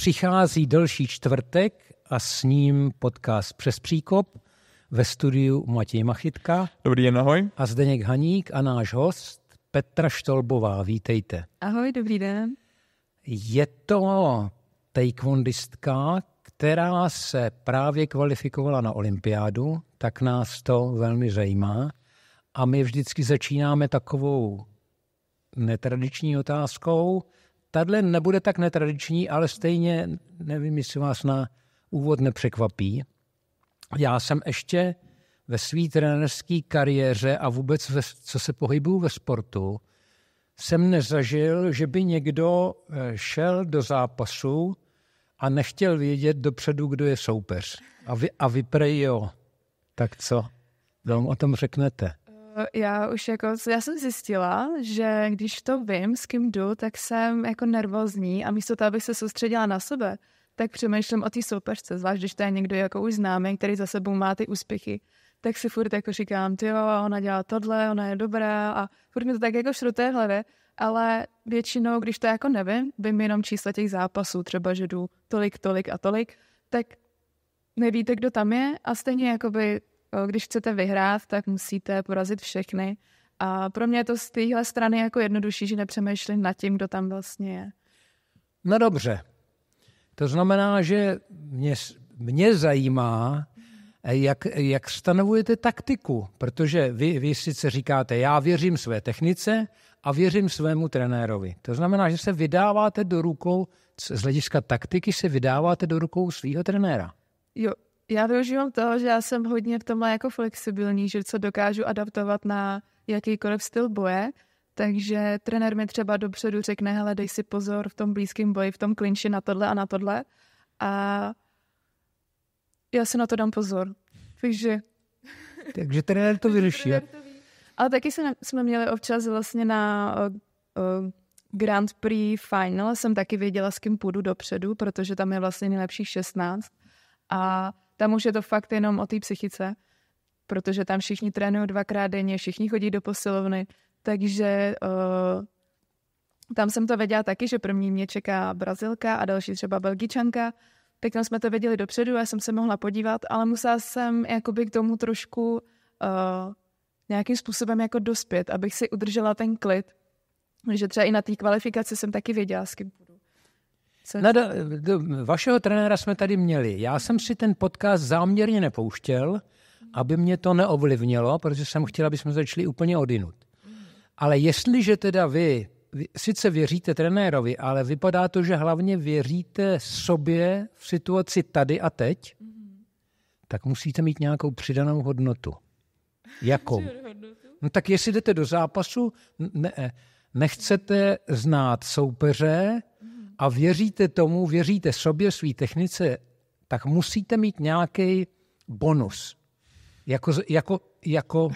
Přichází další čtvrtek a s ním podcast Přes příkop ve studiu Matěj Machytka. Dobrý den, ahoj. A Zdeněk Haník a náš host Petra Štolbová. Vítejte. Ahoj, dobrý den. Je to taekwondistka, která se právě kvalifikovala na olympiádu, tak nás to velmi zajímá. A my vždycky začínáme takovou netradiční otázkou – Tadle nebude tak netradiční, ale stejně nevím, jestli vás na úvod nepřekvapí. Já jsem ještě ve své trenerské kariéře a vůbec, ve, co se pohybuju ve sportu, jsem nezažil, že by někdo eh, šel do zápasu a nechtěl vědět dopředu, kdo je soupeř. A vy, a vy prej jo. Tak co? Vám o tom řeknete já už jako, já jsem zjistila, že když to vím, s kým jdu, tak jsem jako nervózní a místo toho, abych se soustředila na sebe, tak přemýšlím o té soupeřce, zvlášť když to je někdo jako už známý, který za sebou má ty úspěchy, tak si furt jako říkám, ty jo, ona dělá tohle, ona je dobrá a furt mi to tak jako šruté hlavě, ale většinou, když to jako nevím, vím jenom čísla těch zápasů, třeba, že jdu tolik, tolik a tolik, tak nevíte, kdo tam je a stejně jako by když chcete vyhrát, tak musíte porazit všechny. A pro mě je to z téhle strany jako jednodušší, že nepřemýšlím nad tím, kdo tam vlastně je. No dobře. To znamená, že mě, mě zajímá, eh, jak, jak stanovujete taktiku, protože vy, vy sice říkáte, já věřím své technice a věřím svému trenérovi. To znamená, že se vydáváte do rukou, z hlediska taktiky se vydáváte do rukou svého trenéra. Jo, já využívám toho, že já jsem hodně v tomhle jako flexibilní, že co dokážu adaptovat na jakýkoliv styl boje, takže trenér mi třeba dopředu řekne, hele, dej si pozor v tom blízkém boji, v tom klinči na tohle a na tohle. A já si na to dám pozor. Takže... Takže trenér to vyřeší. Ale taky jsme měli občas vlastně na Grand Prix Final jsem taky věděla, s kým půjdu dopředu, protože tam je vlastně nejlepších 16. A tam už je to fakt jenom o té psychice, protože tam všichni trénují dvakrát denně, všichni chodí do posilovny, takže uh, tam jsem to věděla taky, že první mě čeká Brazilka a další třeba Belgičanka, tak tam jsme to věděli dopředu a jsem se mohla podívat, ale musela jsem jakoby k tomu trošku uh, nějakým způsobem jako dospět, abych si udržela ten klid, že třeba i na té kvalifikaci jsem taky věděla, s kým co? Na, vašeho trenéra jsme tady měli. Já jsem si ten podcast záměrně nepouštěl, aby mě to neovlivnilo, protože jsem chtěl, aby jsme začali úplně odinut. Ale jestliže teda vy, vy sice věříte trenérovi, ale vypadá to, že hlavně věříte sobě v situaci tady a teď, tak musíte mít nějakou přidanou hodnotu. Jakou? No tak jestli jdete do zápasu, ne, nechcete znát soupeře, a věříte tomu, věříte sobě, své technice, tak musíte mít nějaký bonus. Jako, jako, jako,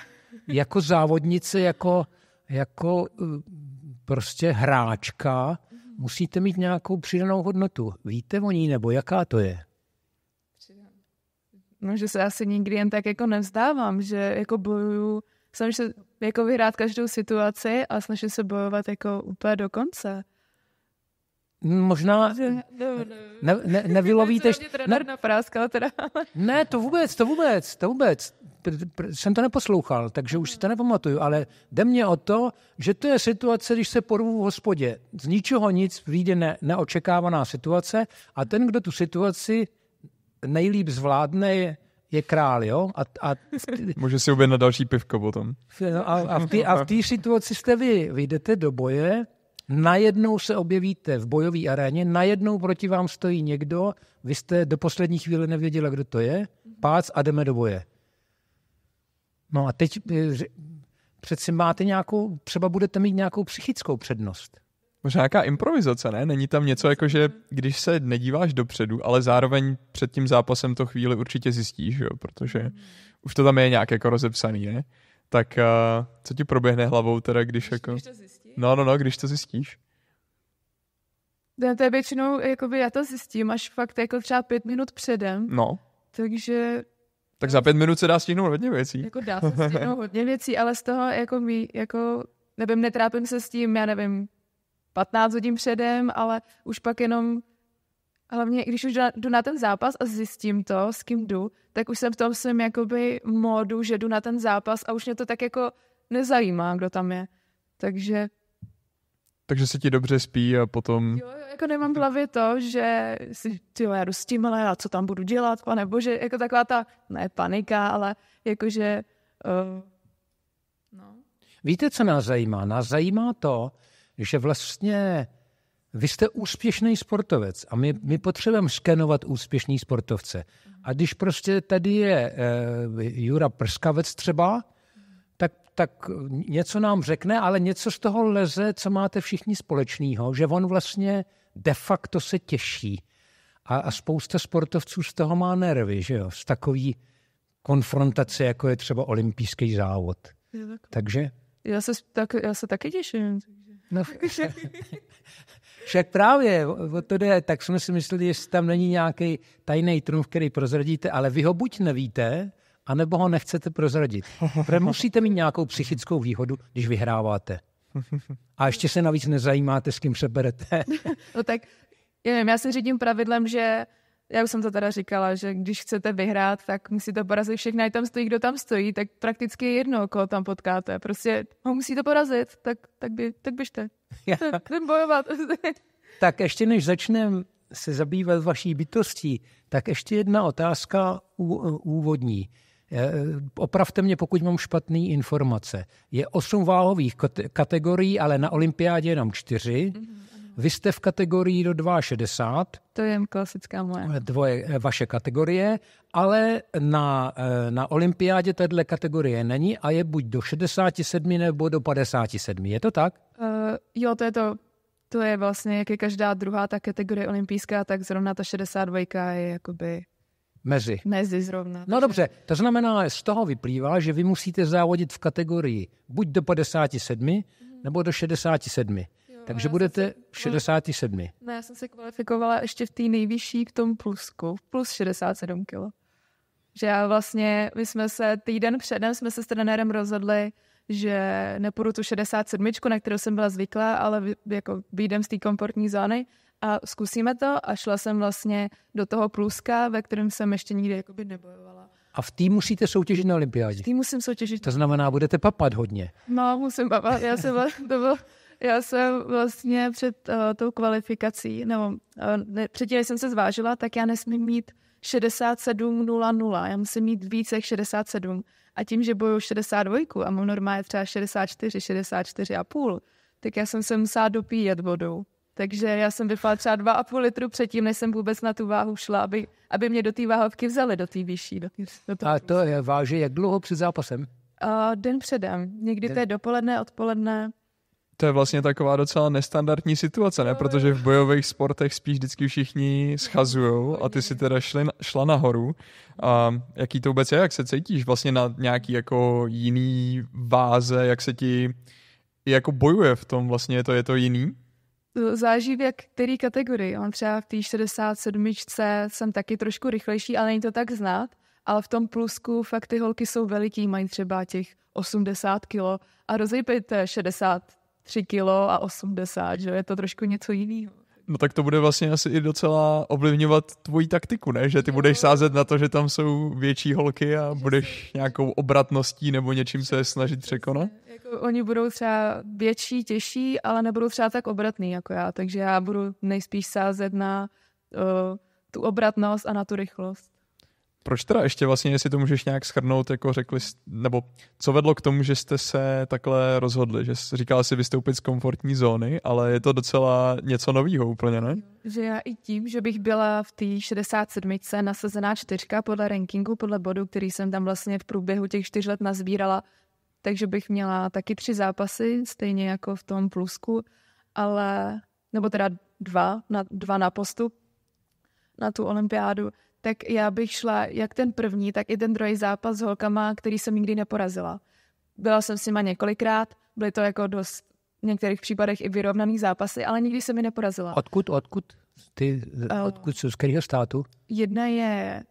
jako závodnice, jako, jako eh, prostě hráčka, musíte mít nějakou přidanou hodnotu. Víte o ní, nebo jaká to je? No, že se asi nikdy jen tak jako nevzdávám, že jako bojuju, snažím se jako vyhrát každou situaci a snažím se bojovat jako úplně do konce. Možná ne, ne, nevylovíte... Ne, teda. ne, to vůbec, to vůbec, to vůbec. Jsem to neposlouchal, takže už si to nepamatuju, ale jde mě o to, že to je situace, když se porvu v hospodě. Z ničeho nic vyjde ne, neočekávaná situace a ten, kdo tu situaci nejlíp zvládne, je, je král, jo? A, a... Může si objednat další pivko potom. No, a, a v té situaci jste vy, vyjdete do boje, Najednou se objevíte v bojové aréně, najednou proti vám stojí někdo, vy jste do poslední chvíle nevěděla, kdo to je, pác a jdeme do boje. No a teď eh, přeci máte nějakou, třeba budete mít nějakou psychickou přednost. Možná nějaká improvizace, ne? Není tam něco jako, že když se nedíváš dopředu, ale zároveň před tím zápasem to chvíli určitě zjistíš, jo? protože už to tam je nějak jako rozepsaný, ne? Tak uh, co ti proběhne hlavou teda, když jako... Když to jako- zjistíš. No, no, no, když to zjistíš. No, to je většinou, jakoby já to zjistím až fakt jako třeba pět minut předem. No. Takže... Tak za pět minut se dá stihnout hodně věcí. Jako dá se stihnout hodně věcí, ale z toho jako my, jako, nevím, netrápím se s tím, já nevím, 15 hodin předem, ale už pak jenom hlavně, když už jdu na ten zápas a zjistím to, s kým jdu, tak už jsem v tom svém jakoby módu, že jdu na ten zápas a už mě to tak jako nezajímá, kdo tam je. Takže takže se ti dobře spí a potom... Jo, jako nemám v hlavě to, že si, ty já jdu s tím, ale co tam budu dělat, pane bože, jako taková ta, ne panika, ale jakože... Uh, eh, no. Víte, co nás zajímá? Nás zajímá to, že vlastně vy jste úspěšný sportovec a my, my potřebujeme skenovat úspěšný sportovce. A když prostě tady je uh, Jura Prskavec třeba, tak něco nám řekne, ale něco z toho leze, co máte všichni společného, že on vlastně de facto se těší. A, a spousta sportovců z toho má nervy, že jo, z takový konfrontace, jako je třeba olympijský závod. Je tak. Takže? Já se, tak, já se taky těším. No, však právě, o to jde, tak jsme si mysleli, jestli tam není nějaký tajný trumf, který prozradíte, ale vy ho buď nevíte, anebo ho nechcete prozradit. Protože musíte mít nějakou psychickou výhodu, když vyhráváte. A ještě se navíc nezajímáte, s kým se berete. no tak, já nevím, já si řídím pravidlem, že já už jsem to teda říkala, že když chcete vyhrát, tak musíte porazit všechny, tam stojí, kdo tam stojí, tak prakticky jedno, koho tam potkáte. Prostě ho musíte porazit, tak, tak, by, tak běžte. Ten bojovat. tak ještě než začneme se zabývat vaší bytostí, tak ještě jedna otázka úvodní. Eh, opravte mě, pokud mám špatné informace. Je osm váhových kategorií, ale na olympiádě jenom čtyři. Mhm, Vy jste v kategorii do 2,60. To je klasická moje. Dvoje eh, vaše kategorie, ale na, eh, na olympiádě téhle kategorie není a je buď do 67 nebo do 57. Je to tak? Uh, jo, to je to. To je vlastně, jak je každá druhá ta kategorie olympijská, tak zrovna ta 62 je jakoby Mezi. Mezi zrovna. No dobře, to znamená, z toho vyplývá, že vy musíte závodit v kategorii buď do 57, mhm. nebo do 67. Jo, Takže budete v 67. No. no, já jsem se kvalifikovala ještě v té nejvyšší k tomu plusku, plus 67 kilo. Že já vlastně, my jsme se týden předem jsme se s trenérem rozhodli, že nepůjdu tu 67, na kterou jsem byla zvyklá, ale jako výjdem z té komfortní zóny a zkusíme to a šla jsem vlastně do toho pluska, ve kterém jsem ještě nikdy jakoby nebojovala. A v tým musíte soutěžit na olympiádě. V tým musím soutěžit. To znamená, budete papat hodně. No, musím papat. Já jsem, to bylo, já jsem vlastně před uh, tou kvalifikací, nebo uh, ne, předtím, než jsem se zvážila, tak já nesmím mít 67.00. Já musím mít více jak 67. A tím, že boju 62 a mám normálně třeba 64, 64,5, a půl, tak já jsem se musela dopíjet vodou. Takže já jsem vypadla třeba půl litru předtím, než jsem vůbec na tu váhu šla, aby, aby mě do té váhovky vzali, do té vyšší. Do tý, do tý. A to je váže jak dlouho před zápasem? A den předem. Někdy den. to je dopoledne, odpoledne. To je vlastně taková docela nestandardní situace, ne? Protože v bojových sportech spíš vždycky všichni schazují a ty si teda šli, šla nahoru. A jaký to vůbec je? Jak se cítíš vlastně na nějaký jako jiný váze? Jak se ti jako bojuje v tom vlastně? Je to, je to jiný? záží v jak který kategorii. On třeba v té 67. jsem taky trošku rychlejší, ale není to tak znát. Ale v tom plusku fakt ty holky jsou veliký, mají třeba těch 80 kilo. a rozejpejte 63 kilo a 80, že je to trošku něco jiného. No tak to bude vlastně asi i docela ovlivňovat tvoji taktiku, ne? Že ty budeš sázet na to, že tam jsou větší holky a budeš nějakou obratností nebo něčím se snažit překonat? Jako oni budou třeba větší, těžší, ale nebudou třeba tak obratný jako já, takže já budu nejspíš sázet na uh, tu obratnost a na tu rychlost. Proč teda ještě vlastně, jestli to můžeš nějak schrnout, jako řekli, nebo co vedlo k tomu, že jste se takhle rozhodli, že říkal si vystoupit z komfortní zóny, ale je to docela něco novýho úplně, ne? Že já i tím, že bych byla v té 67. nasazená čtyřka podle rankingu, podle bodu, který jsem tam vlastně v průběhu těch čtyř let nazbírala, takže bych měla taky tři zápasy, stejně jako v tom plusku, ale, nebo teda dva, na, dva na postup na tu olympiádu, tak já bych šla jak ten první, tak i ten druhý zápas s holkama, který jsem nikdy neporazila. Byla jsem s nima několikrát, byly to jako dost v některých případech i vyrovnaný zápasy, ale nikdy se mi neporazila. Odkud, odkud? Ty, eh, odkud jsou, z kterého státu? Jedna je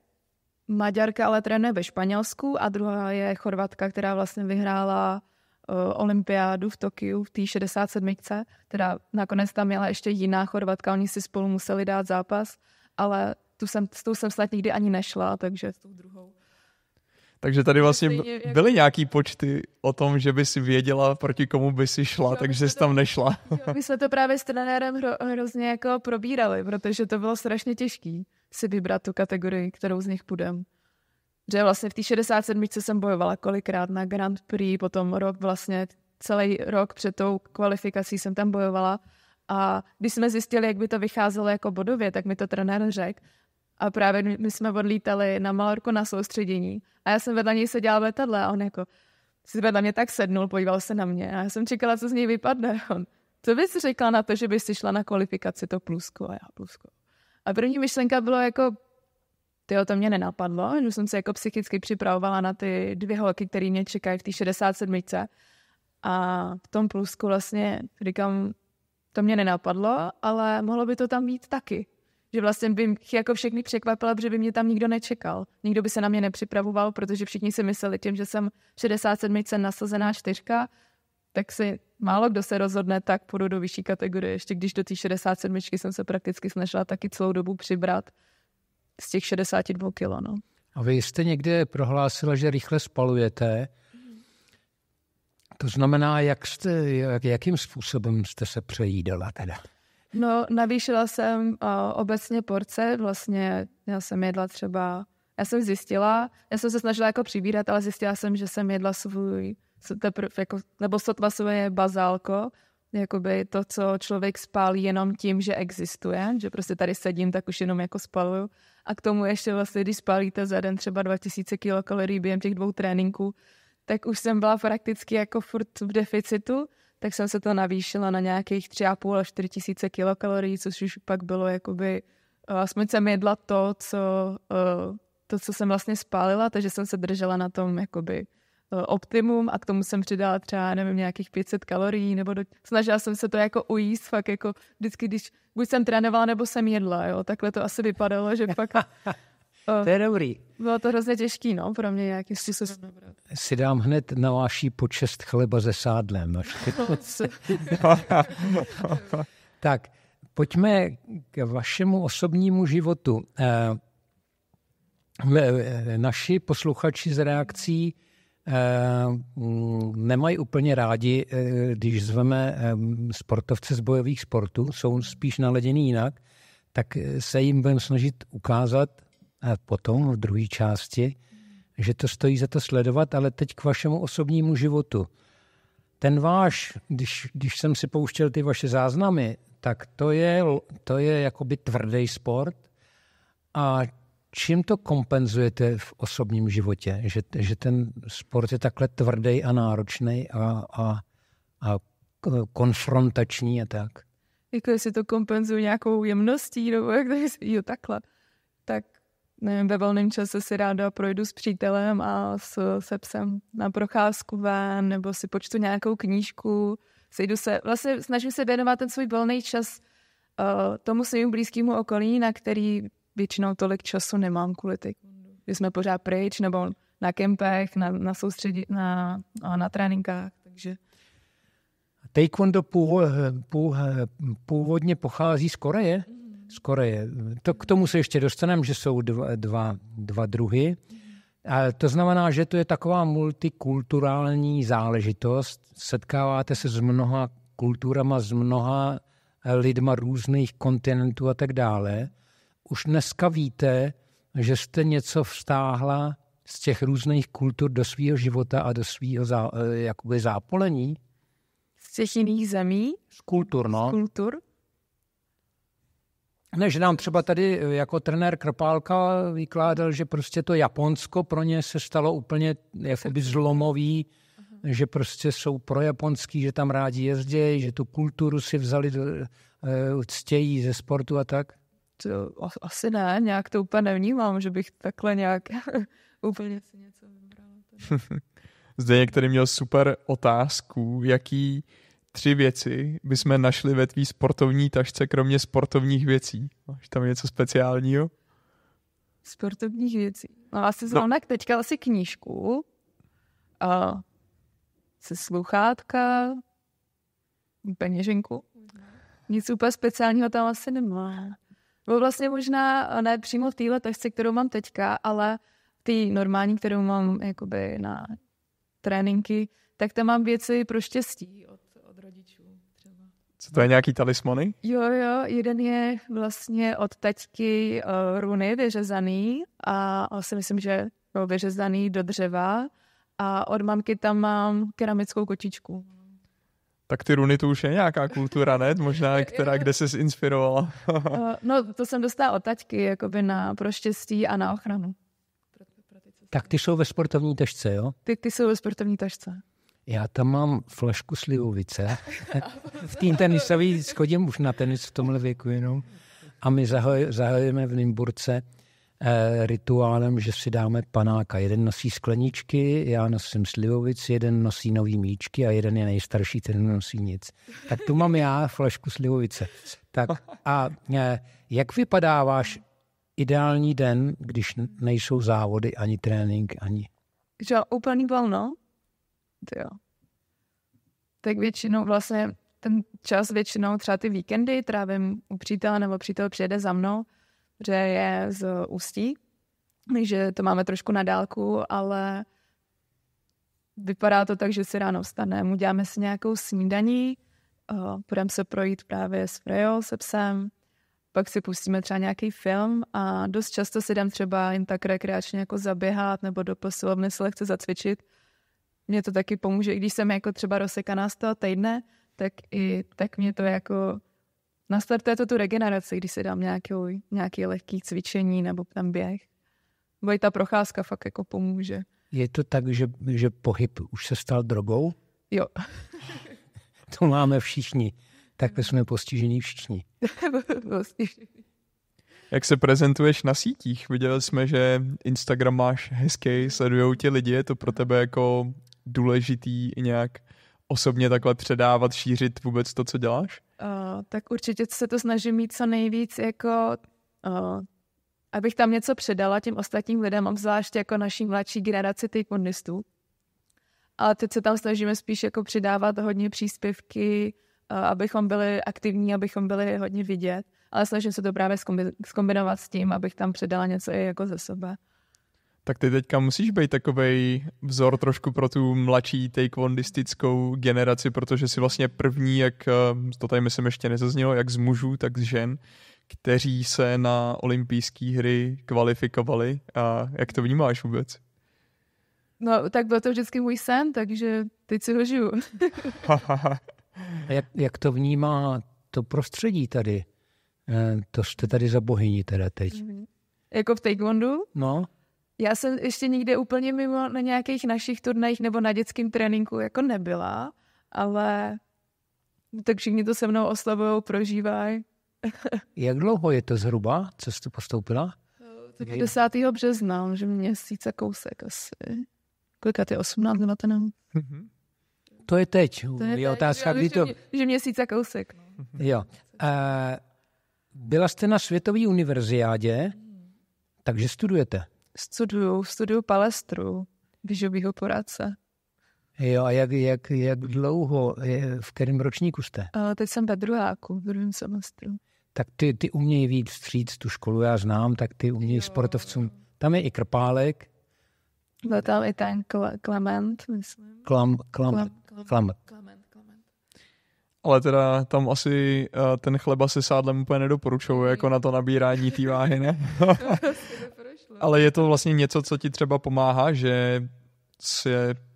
Maďarka, ale trénuje ve Španělsku a druhá je Chorvatka, která vlastně vyhrála uh, olympiádu v Tokiu v té 67. Teda nakonec tam měla ještě jiná Chorvatka, oni si spolu museli dát zápas, ale tu jsem, s tou jsem snad nikdy ani nešla, takže s tou druhou. Takže tady vlastně byly nějaký počty o tom, že by si věděla, proti komu by si šla, jo, takže jsi tam nešla. Jo, my jsme to právě s trenérem hro, hrozně jako probírali, protože to bylo strašně těžký si vybrat tu kategorii, kterou z nich půjdem. Že vlastně v té 67. jsem bojovala kolikrát na Grand Prix, potom rok vlastně, celý rok před tou kvalifikací jsem tam bojovala. A když jsme zjistili, jak by to vycházelo jako bodově, tak mi to trenér řekl, a právě my jsme odlítali na Malorku na soustředění. A já jsem vedle něj seděla v letadle a on jako si vedle mě tak sednul, podíval se na mě a já jsem čekala, co z něj vypadne. On, co bys řekla na to, že bys šla na kvalifikaci to plusko a já plusko. A první myšlenka bylo jako, o to mě nenapadlo, že jsem se jako psychicky připravovala na ty dvě holky, které mě čekají v té 67. A v tom plusku vlastně říkám, to mě nenapadlo, ale mohlo by to tam být taky že vlastně bych jako všechny překvapila, protože by mě tam nikdo nečekal. Nikdo by se na mě nepřipravoval, protože všichni si mysleli tím, že jsem 67 nasazená čtyřka, tak si málo kdo se rozhodne, tak půjdu do vyšší kategorie. Ještě když do té 67 jsem se prakticky snažila taky celou dobu přibrat z těch 62 kilo. No. A vy jste někde prohlásila, že rychle spalujete. To znamená, jak jste, jak, jakým způsobem jste se přejídala teda? No, navýšila jsem uh, obecně porce, vlastně já jsem jedla třeba, já jsem zjistila, já jsem se snažila jako přibírat, ale zjistila jsem, že jsem jedla svůj, teprv, jako, nebo sotva svoje bazálko, jakoby to, co člověk spálí jenom tím, že existuje, že prostě tady sedím, tak už jenom jako spaluju. A k tomu ještě vlastně, když spálíte za den třeba 2000 kilokalorií během těch dvou tréninků, tak už jsem byla prakticky jako furt v deficitu tak jsem se to navýšila na nějakých 3,5 až 4 tisíce kilokalorií, což už pak bylo jakoby, eh, aspoň jsem jedla to, co, eh, to, co jsem vlastně spálila, takže jsem se držela na tom jakoby eh, optimum a k tomu jsem přidala třeba, nevím, nějakých 500 kalorií, nebo do... snažila jsem se to jako ujíst, fakt jako vždycky, když buď jsem trénovala, nebo jsem jedla, jo, takhle to asi vypadalo, že pak To je dobrý. Bylo to hrozně těžký, no, pro mě nějakým způsobem. Si dám hned na váší počest chleba se sádlem. No, tak, pojďme k vašemu osobnímu životu. Eh, eh, naši posluchači z reakcí eh, mm, nemají úplně rádi, když zveme sportovce z bojových sportů, jsou spíš naleděný jinak, tak se jim budeme snažit ukázat, a potom v druhé části, že to stojí za to sledovat, ale teď k vašemu osobnímu životu. Ten váš, když, když jsem si pouštěl ty vaše záznamy, tak to je, to je jakoby tvrdý sport a čím to kompenzujete v osobním životě, že, že ten sport je takhle tvrdý a náročný a, a, a konfrontační a tak? Jako jestli to kompenzuje nějakou jemností, nebo jak to jo, takhle. Tak nevím, ve volném čase si ráda projdu s přítelem a s, se psem na procházku ven, nebo si počtu nějakou knížku, sejdu se, vlastně snažím se věnovat ten svůj volný čas uh, tomu svým blízkému okolí, na který většinou tolik času nemám kvůli ty, že jsme pořád pryč, nebo na kempech, na, na soustředí, na, na tréninkách, takže... Taekwondo původně pochází z Koreje? Mm. Z Koreje. To, k tomu se ještě dostaneme, že jsou dva, dva, dva druhy. A to znamená, že to je taková multikulturální záležitost. Setkáváte se s mnoha kulturama, s mnoha eh, lidma různých kontinentů a tak dále. Už dneska víte, že jste něco vstáhla z těch různých kultur do svého života a do svého zá, eh, jakoby zápolení? Z těch jiných zemí? Z kultur, no. Z kultur. Ne, že nám třeba tady eh, jako trenér Krpálka vykládal, že prostě to Japonsko pro ně se stalo úplně jakoby zlomový, mhm. že prostě jsou pro japonský, že tam rádi jezdí, že tu kulturu si vzali, eh, ctějí ze sportu a tak. To, asi ne, nějak to úplně nevnímám, že bych takhle nějak úplně si něco vybrala. Zde některý měl super otázku, jaký tři věci bychom našli ve tvý sportovní tašce, kromě sportovních věcí. Máš tam něco speciálního? Sportovních věcí. No asi no. zrovna no. teďka asi knížku a se sluchátka, peněženku. Nic úplně speciálního tam asi nemá. Bylo vlastně možná ne přímo v téhle tašce, kterou mám teďka, ale ty normální, kterou mám jakoby na tréninky, tak tam mám věci pro štěstí co to je nějaký talismany? Jo, jo, jeden je vlastně od teďky uh, eh, runy vyřezaný a asi myslím, že no, vyřezaný do dřeva a od mamky tam mám keramickou kočičku. Tak ty runy to už je nějaká kultura, ne? Možná, která, kde se inspirovala. Eh, no, to jsem dostala od taťky, jakoby na proštěstí a na ochranu. Tak ty jsou ve sportovní tašce, jo? Ty, ty jsou ve sportovní tašce. Já tam mám flašku slivovice. v té tenisové schodím už na tenis v tomhle věku jenom. A my zahajujeme v Nymburce eh, rituálem, že si dáme panáka. Jeden nosí skleničky, já nosím slivovici, jeden nosí nový míčky a jeden je nejstarší, ten nosí nic. Tak tu mám já flašku slivovice. Tak a eh, jak vypadá váš ideální den, když nejsou závody, ani trénink, ani... Že úplný volno? jo. Tak většinou vlastně ten čas většinou třeba ty víkendy trávím u přítele nebo přítel přijede za mnou, že je z Ústí, že to máme trošku na dálku, ale vypadá to tak, že si ráno vstaneme, uděláme si nějakou snídaní, eh, půjdeme se projít právě s Frejo, se psem, pak si pustíme třeba nějaký film a dost často si dám třeba jen tak rekreačně jako zaběhat nebo do posilovny se lehce zacvičit, mě to taky pomůže, i když jsem jako třeba rozsekaná z toho týdne, tak i tak mě to jako nastartuje to tu regeneraci, když si dám nějaké nějaký lehký cvičení nebo tam běh. Bo i ta procházka fakt jako pomůže. Je to tak, že, že pohyb už se stal drogou? Jo. to máme všichni. Tak jsme postižení všichni. Jak se prezentuješ na sítích? Viděli jsme, že Instagram máš hezký, sledují ti lidi, je to pro tebe jako důležitý nějak osobně takhle předávat, šířit vůbec to, co děláš? Uh, tak určitě se to snažím mít co nejvíc jako uh, abych tam něco předala těm ostatním lidem, obzvlášť jako naší mladší generaci taekwondistů. Ale teď se tam snažíme spíš jako přidávat hodně příspěvky, eh, abychom byli aktivní, abychom byli hodně vidět. Ale snažím se to právě zkombinovat s tím, abych tam předala něco i jako ze sebe. Tak ty teďka musíš být takový vzor trošku pro tu mladší taekwondistickou generaci, protože si vlastně první, jak eh, to tady myslím ještě nezaznělo, jak z mužů, tak z žen, kteří se na olympijské hry kvalifikovali. A jak to vnímáš vůbec? No, tak byl to vždycky můj sen, takže teď si ho žiju. jak, jak to vnímá to prostředí tady? Eh, to jste tady za bohyni teda teď. Mm-hmm. Jako v taekwondu? No. Já jsem ještě nikde úplně mimo na nějakých našich turnajích nebo na dětském tréninku jako nebyla, ale tak všichni to se mnou oslavují, prožívají. Jak dlouho je to zhruba, co jste postoupila? To no, 10. března, že měsíc a kousek asi. Kolika ty 18, 19? To je teď. To je, je teď, otázka, že, kdy to... Že, že měsíc a kousek. Mhm. Jo. Uh, byla jste na světové univerziádě, takže studujete studuju, studuju palestru výživového poradce. Jo, a jak, jak, jak dlouho, v kterém ročníku jste? A teď jsem ve druháku, v druhém semestru. Tak ty, ty umějí víc vstříc tu školu, já znám, tak ty umějí jo. sportovcům. Tam je i krpálek. Byl tam i ten Klement, myslím. Klam, klam, klam, klam, klam. Klement. Ale teda tam asi eh, ten chleba se sádlem úplně nedoporučuje, jako na to nabírání té váhy, ne? ale je to vlastně něco, co ti třeba pomáhá, že si,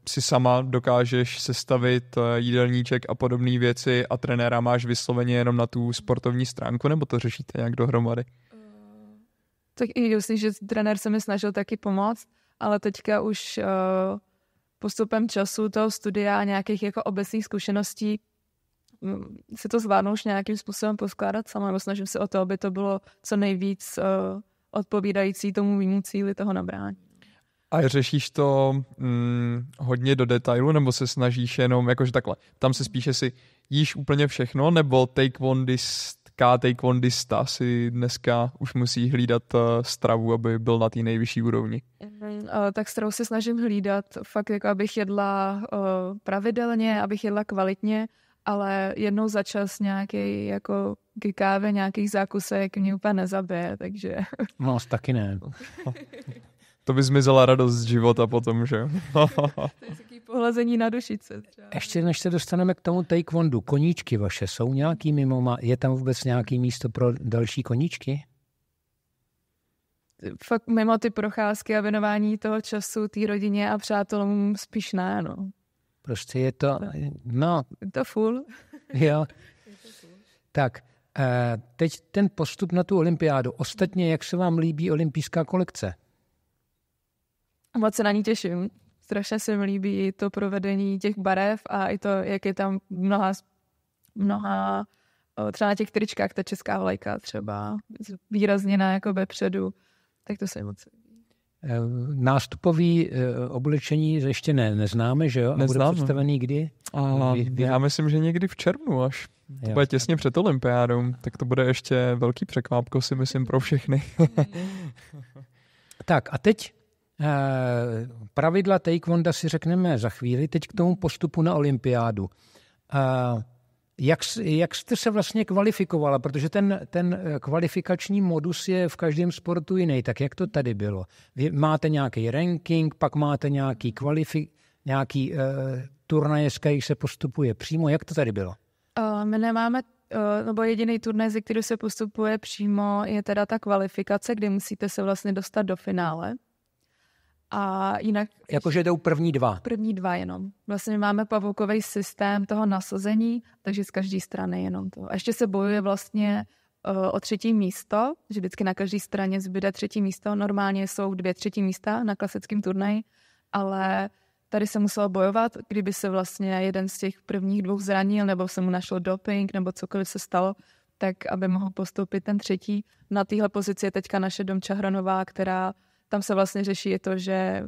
si sama dokážeš sestavit eh, jídelníček a podobné věci a trenéra máš vysloveně jenom na tu sportovní stránku, nebo to řešíte nějak dohromady? Eh, tak i myslím, že trenér se mi snažil taky pomoct, ale teďka už uh, postupem času toho studia a nějakých jako obecných zkušeností mm, si to zvládnu už nějakým způsobem poskládat sama, nebo snažím se o to, aby to bylo co nejvíc uh, odpovídající tomu mýmu cíli toho nabrání. A řešíš to mm, hodně do detailu, nebo se snažíš jenom, jakože takhle, tam se spíše si jíš úplně všechno, nebo take one take K taekwondista si dneska už musí hlídat eh, stravu, aby byl na té nejvyšší úrovni? Mm, eh, tak stravu se snažím hlídat fakt, jako abych jedla eh, pravidelně, abych jedla kvalitně ale jednou za čas nějaký jako k kávě nějakých zákusek mě úplně nezabije, takže... No, taky ne. to by zmizela radost z života potom, že? to je pohlazení na dušice. Třeba. Ještě než se dostaneme k tomu taekwondu, koníčky vaše jsou nějaký mimo, je tam vůbec nějaký místo pro další koníčky? Fakt mimo ty procházky a věnování toho času té rodině a přátelům spíš ne, no. Prostě je to, no. Je to full. Jo. Tak, eh, teď ten postup na tu olympiádu. Ostatně, jak se vám líbí olympijská kolekce? Moc se na ní těším. Strašně se mi líbí to provedení těch barev a i to, jak je tam mnoha, mnoha třeba na těch tričkách ta česká vlajka třeba výrazně na jako vepředu. Tak to se moc líbí. Eh, nástupový eh, oblečení ještě ne, neznáme, že jo? A neznáme. bude představený kdy? A Já myslím, že někdy v červnu až. To jo. bude těsně před olympiádou, tak to bude ještě velký překvápko, si myslím, pro všechny. tak a teď eh, pravidla taekwonda si řekneme za chvíli, teď k tomu postupu na olympiádu. Jak, jak jste se vlastně kvalifikovala? Protože ten, ten eh, kvalifikační modus je v každém sportu jiný. Tak jak to tady bylo? Vy máte nějaký ranking, pak máte nějaký, kvalifi, nějaký uh, eh, turnaj, z kterých se postupuje přímo. Jak to tady bylo? Uh, my nemáme nebo jediný turnaj, ze kterého se postupuje přímo, je teda ta kvalifikace, kdy musíte se vlastně dostat do finále. A jinak... Jakože jdou první dva. První dva jenom. Vlastně my máme pavoukový systém toho nasazení, takže z každé strany jenom to. A ještě se bojuje vlastně eh, o třetí místo, že vždycky na každé straně zbyde třetí místo. Normálně jsou dvě třetí místa na klasickém turnaji, ale tady se muselo bojovat, kdyby se vlastně jeden z těch prvních dvou zranil, nebo se mu našel doping, nebo cokoliv se stalo, tak aby mohl postoupit ten třetí. Na téhle pozici je teďka naše Domča Hranová, která tam se vlastně řeší je to, že eh,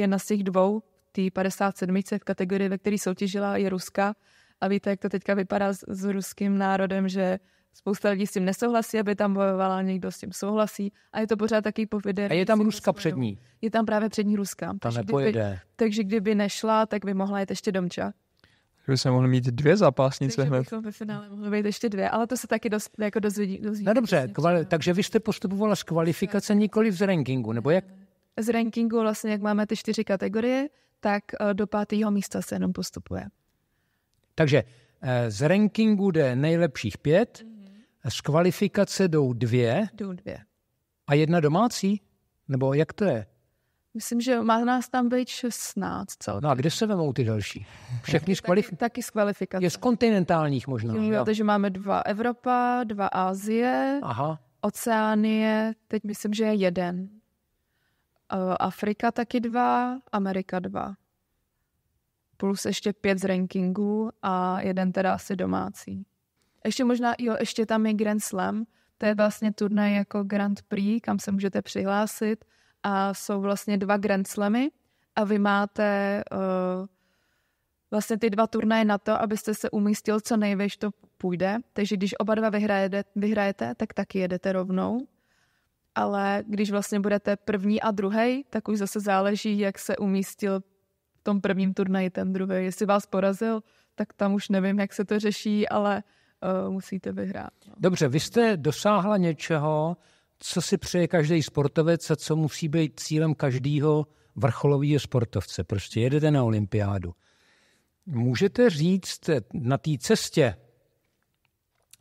jedna z těch dvou, tý 57. v kategorii, ve které soutěžila, je Ruska. A víte, jak to teďka vypadá s, s ruským národem, že spousta lidí s tím nesouhlasí, aby tam bojovala, někdo s tím souhlasí a je to pořád taky povede. A je tam Ruska přední. Je tam právě přední Ruska. Ta takže nepojede. Kdyby, takže kdyby nešla, tak by mohla jet ještě domča by jsme mohli mít dvě zápasnice takže Bychom ve finále mohli být ještě dvě, ale to se taky dost, jako dozvědí, dozvědí, no dobře, kvali- no. takže vy jste postupovala z kvalifikace, nikoli z rankingu, nebo jak? Z rankingu vlastně, jak máme ty čtyři kategorie, tak eh, do pátého místa se jenom postupuje. Takže eh, z rankingu jde nejlepších pět, mhm. z kvalifikace jdou dvě. Jdou dvě. A jedna domácí? Nebo jak to je? Myslím, že má nás tam být 16. Co? No a kde se vemou ty další? Všechny z kvalif- taky, taky z kvalifikace. Je z kontinentálních možná. Jo, jo. Takže máme dva Evropa, dva Asie, Aha. Oceánie, teď myslím, že je jeden. Eh, Afrika taky dva, Amerika dva. Plus ještě pět z rankingu a jeden teda asi domácí. Ještě možná, jo, ještě tam je Grand Slam, to je vlastně turnaj jako Grand Prix, kam se můžete přihlásit a jsou vlastně dva Grand Slamy a vy máte uh, vlastně ty dva turnaje na to, abyste se umístil co nejvíc to půjde. Takže když oba dva vyhrajete, vyhrajete tak taky jedete rovnou. Ale když vlastně budete první a druhý, tak už zase záleží, jak se umístil v tom prvním turnaji ten druhý. Jestli vás porazil, tak tam už nevím, jak se to řeší, ale uh, musíte vyhrát. No. Dobře, vy jste dosáhla něčeho, co si přeje každý sportovec a co musí být cílem každého vrcholového sportovce. Prostě jedete na olympiádu. Můžete říct eh, na té cestě,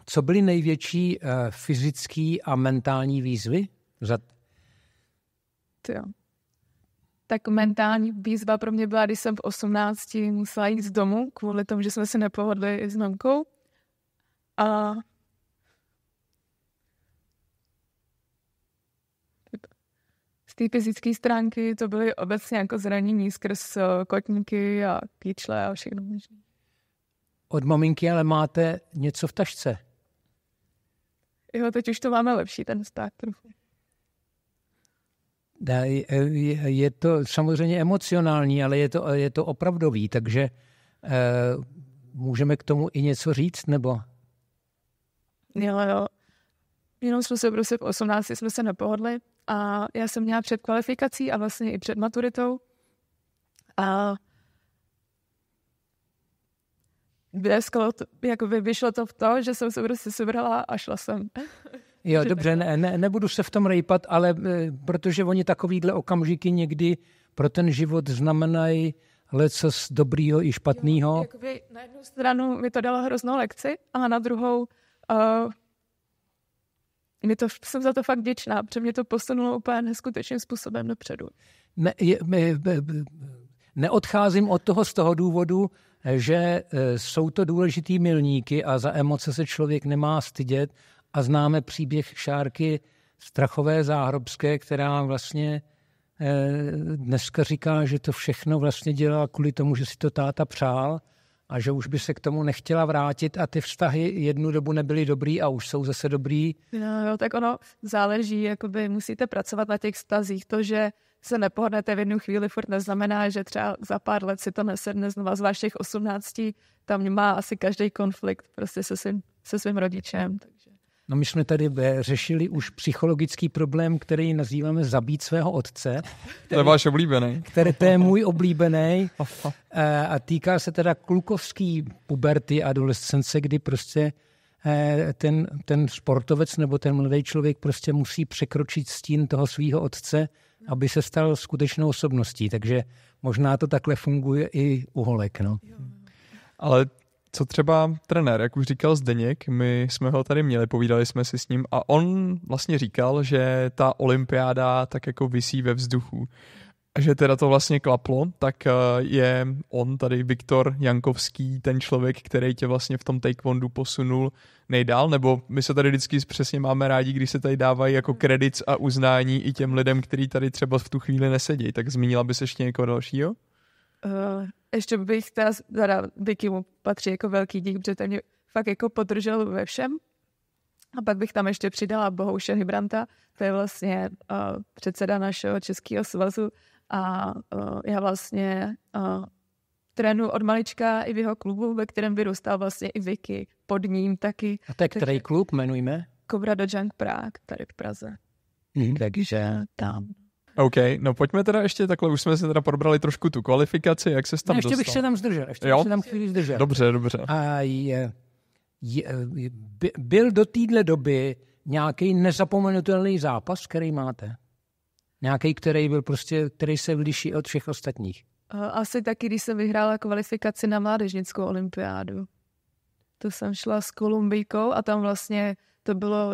co byly největší eh, fyzické a mentální výzvy? Za... Jo. Tak mentální výzva pro mě byla, když jsem v 18 musela jít z domu kvůli tomu, že jsme se nepohodli s mamkou. A Z té fyzické stránky to byly obecně jako zranění skrz eh, kotníky a kýčle a všechno možné. Od maminky ale máte něco v tašce. Jo, teď už to máme lepší, ten vztah trochu. Je to samozřejmě emocionální, ale je to, je to opravdový, takže eh, můžeme k tomu i něco říct, nebo? Jo, jo. Jenom jsme se prostě v 18 jsme se nepohodli, a já jsem měla před kvalifikací a vlastně i před maturitou. A to, jako by vyšlo to v to, že jsem se prostě sebrala a šla jsem. Jo, dobře, ne, ne, nebudu se v tom rejpat, ale e, protože oni takovýhle okamžiky někdy pro ten život znamenají leco z dobrýho i špatného. jakoby na jednu stranu mi to dalo hroznou lekci a na druhou uh, mě to, jsem za to fakt vděčná, protože mě to posunulo úplně neskutečným způsobem dopředu. Ne, je, my, my, neodcházím od toho z toho důvodu, že e, jsou to důležitý milníky a za emoce se člověk nemá stydět a známe příběh Šárky Strachové Záhrobské, která vlastně e, dneska říká, že to všechno vlastně dělala kvůli tomu, že si to táta přál a že už by se k tomu nechtěla vrátit a ty vztahy jednu dobu nebyly dobrý a už jsou zase dobrý. No, jo, tak ono záleží, jakoby musíte pracovat na těch vztazích. To, že se nepohnete v jednu chvíli, furt neznamená, že třeba za pár let si to nesedne znova, z vašich 18, tam má asi každý konflikt prostě se svým, se svým rodičem. Takže. No my jsme tady eh, řešili už psychologický problém, který nazýváme zabít svého otce. Který, to je váš oblíbený. Který, to je můj oblíbený. Eh, a týká se teda klukovský puberty a adolescence, kdy prostě eh, ten, ten sportovec nebo ten mladý člověk prostě musí překročit stín toho svého otce, aby se stal skutečnou osobností. Takže možná to takhle funguje i u holek. No. Ale co třeba trenér, jak už říkal Zdeněk, my jsme ho tady měli, povídali jsme si s ním a on vlastně říkal, že ta olympiáda tak jako visí ve vzduchu. A že teda to vlastně klaplo, tak eh, je on tady Viktor Jankovský, ten člověk, který tě vlastně v tom taekwondu posunul nejdál, nebo my se tady vždycky přesně máme rádi, když se tady dávají jako kredit a uznání i těm lidem, kteří tady třeba v tu chvíli nesedí. Tak zmínila bys ještě někoho dalšího? Uh, ještě bych teda, teda Vicky mu patří jako velký dík, protože ten mě fakt jako podržel ve všem. A pak bych tam ještě přidala Bohouše Hybranta, to je vlastně uh, předseda našeho Českého svazu a uh, já vlastně uh, trénu od malička i v jeho klubu, ve kterém vyrůstal vlastně i Vicky, pod ním taky. A to je který klub, jmenujme? Cobra do Junk Prague, tady v Praze. Hmm. Takže tam OK, no pojďme teda ještě takhle, už jsme se teda probrali trošku tu kvalifikaci, jak se tam ne, ještě dostal. bych se tam zdržel, ještě jo? bych se tam chvíli zdržel. Dobře, dobře. A je, je, by, byl do téhle doby nějaký nezapomenutelný zápas, který máte? Nějaký, který byl prostě, který se liší od všech ostatních? Asi taky, když jsem vyhrála kvalifikaci na mládežnickou olympiádu. To jsem šla s Kolumbijkou a tam vlastně to bylo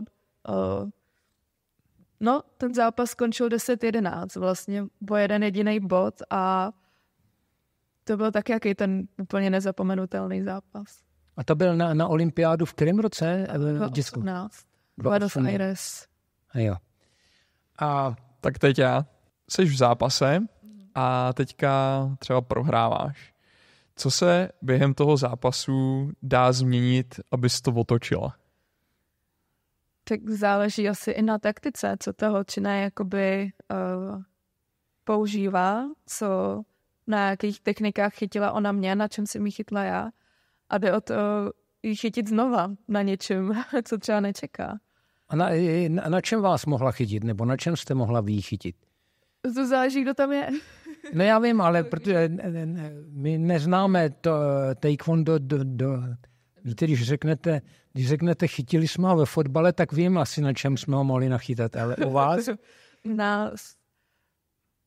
uh, No, ten zápas skončil 10-11, vlastně po jeden jediný bod a to byl tak jaký ten úplně nezapomenutelný zápas. A to byl na, na olympiádu v kterém roce? 2018. Eh, Buenos Aires. A jo. A tak teď já. Jsi v zápase a teďka třeba prohráváš. Co se během toho zápasu dá změnit, abys to otočila? Tak záleží asi i na taktice, co ta holčina jakoby uh, používá, co na jakých technikách chytila ona mě, na čem si mi chytla já. A jde o to ji chytit znova na něčem, co třeba nečeká. A na, na čem vás mohla chytit, nebo na čem jste mohla vychytit? To záleží, kdo tam je. No já vím, ale protože my neznáme to eh, taekwondo do, do, Víte, když řeknete, když řeknete, chytili jsme ho ve fotbale, tak vím asi, na čem jsme ho mohli nachytat, ale u vás? na,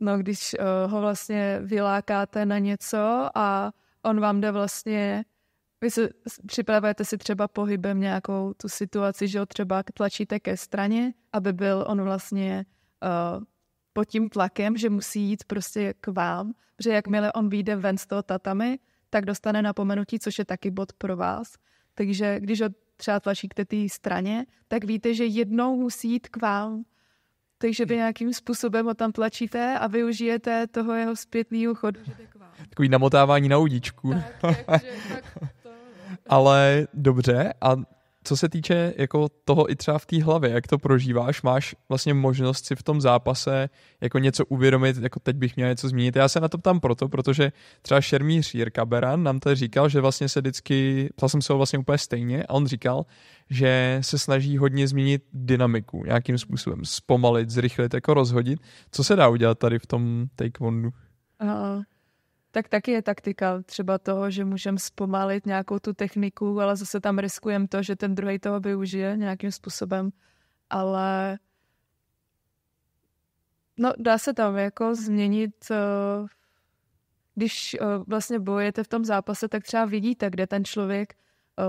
no, když uh, ho vlastně vylákáte na něco a on vám jde vlastně, vy se připravujete si třeba pohybem nějakou tu situaci, že ho třeba tlačíte ke straně, aby byl on vlastně uh, pod tím tlakem, že musí jít prostě k vám, že jakmile on vyjde ven z toho tatami, tak dostane napomenutí, což je taky bod pro vás. Takže když ho třeba tlačíte té straně, tak víte, že jednou musí jít k vám. Takže vy nějakým způsobem ho tam tlačíte a využijete toho jeho zpětného chodu. Takový namotávání na udičku. Tak, takže, tak to... Ale dobře, a co se týče jako toho i třeba v té hlavě, jak to prožíváš, máš vlastně možnost si v tom zápase jako něco uvědomit, jako teď bych měl něco změnit. Já se na to ptám proto, protože třeba šermíř Jirka Beran nám to říkal, že vlastně se vždycky, ptal jsem se ho vlastně úplně stejně a on říkal, že se snaží hodně změnit dynamiku, nějakým způsobem zpomalit, zrychlit, jako rozhodit. Co se dá udělat tady v tom taekwondu? Uh, tak taky je taktika třeba toho, že můžeme zpomalit nějakou tu techniku, ale zase tam riskujeme to, že ten druhý toho využije nějakým způsobem. Ale no, dá se tam jako změnit, eh, když eh, vlastně bojujete v tom zápase, tak třeba vidíte, kde ten člověk eh,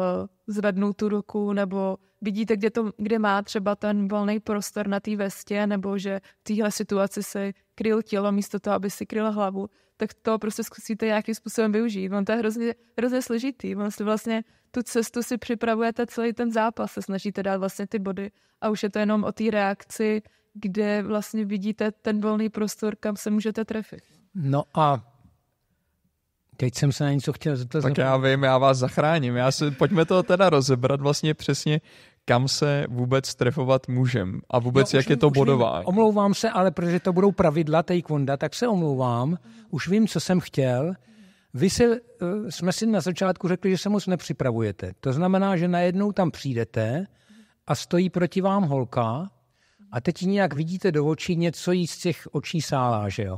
zvednul tu ruku nebo vidíte, kde, to, kde má třeba ten volný prostor na té vestě, nebo že v téhle situaci se kryl tělo místo toho, aby si kryl hlavu, tak to prostě zkusíte nějakým způsobem využít. On to je hrozně, hrozně složitý. On si vlastně tu cestu si připravujete celý ten zápas, se snažíte dát vlastně ty body a už je to jenom o té reakci, kde vlastně vidíte ten volný prostor, kam se můžete trefit. No a Teď jsem se na něco chtěl zeptat. Tak já vím, já vás zachráním. Já se, pojďme to teda rozebrat vlastně přesně, kam se vůbec trefovat můžem a vůbec, no, jak vím, je to bodová? Omlouvám se, ale protože to budou pravidla taekwonda, tak se omlouvám. Už vím, co jsem chtěl. Vy se, eh, jsme si na začátku řekli, že se moc nepřipravujete. To znamená, že najednou tam přijdete a stojí proti vám holka a teď nějak vidíte do očí něco jí z těch očí sálá, že jo?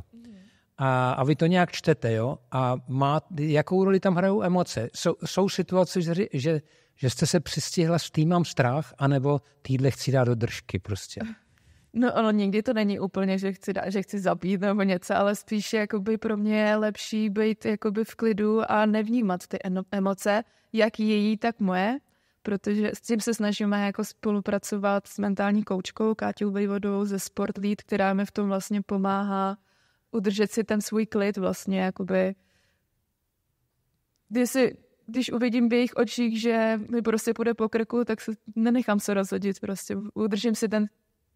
A, a vy to nějak čtete, jo? A má, jakou roli tam hrajou emoce? Jsou, jsou situace, že, že že jste se přistihla s tým mám strach, anebo týdle chci dát do držky prostě? No ono nikdy to není úplně, že chci, dát, že chci zabít nebo něco, ale spíš jakoby pro mě je lepší být jakoby v klidu a nevnímat ty emoce, jak její, tak moje, protože s tím se snažíme jako spolupracovat s mentální koučkou Káťou Vejvodou ze Sport Lead, která mi v tom vlastně pomáhá udržet si ten svůj klid vlastně, jakoby. Když si když uvidím v jejich očích, že mi prostě půjde po krku, tak se nenechám se rozhodit prostě. Udržím si ten,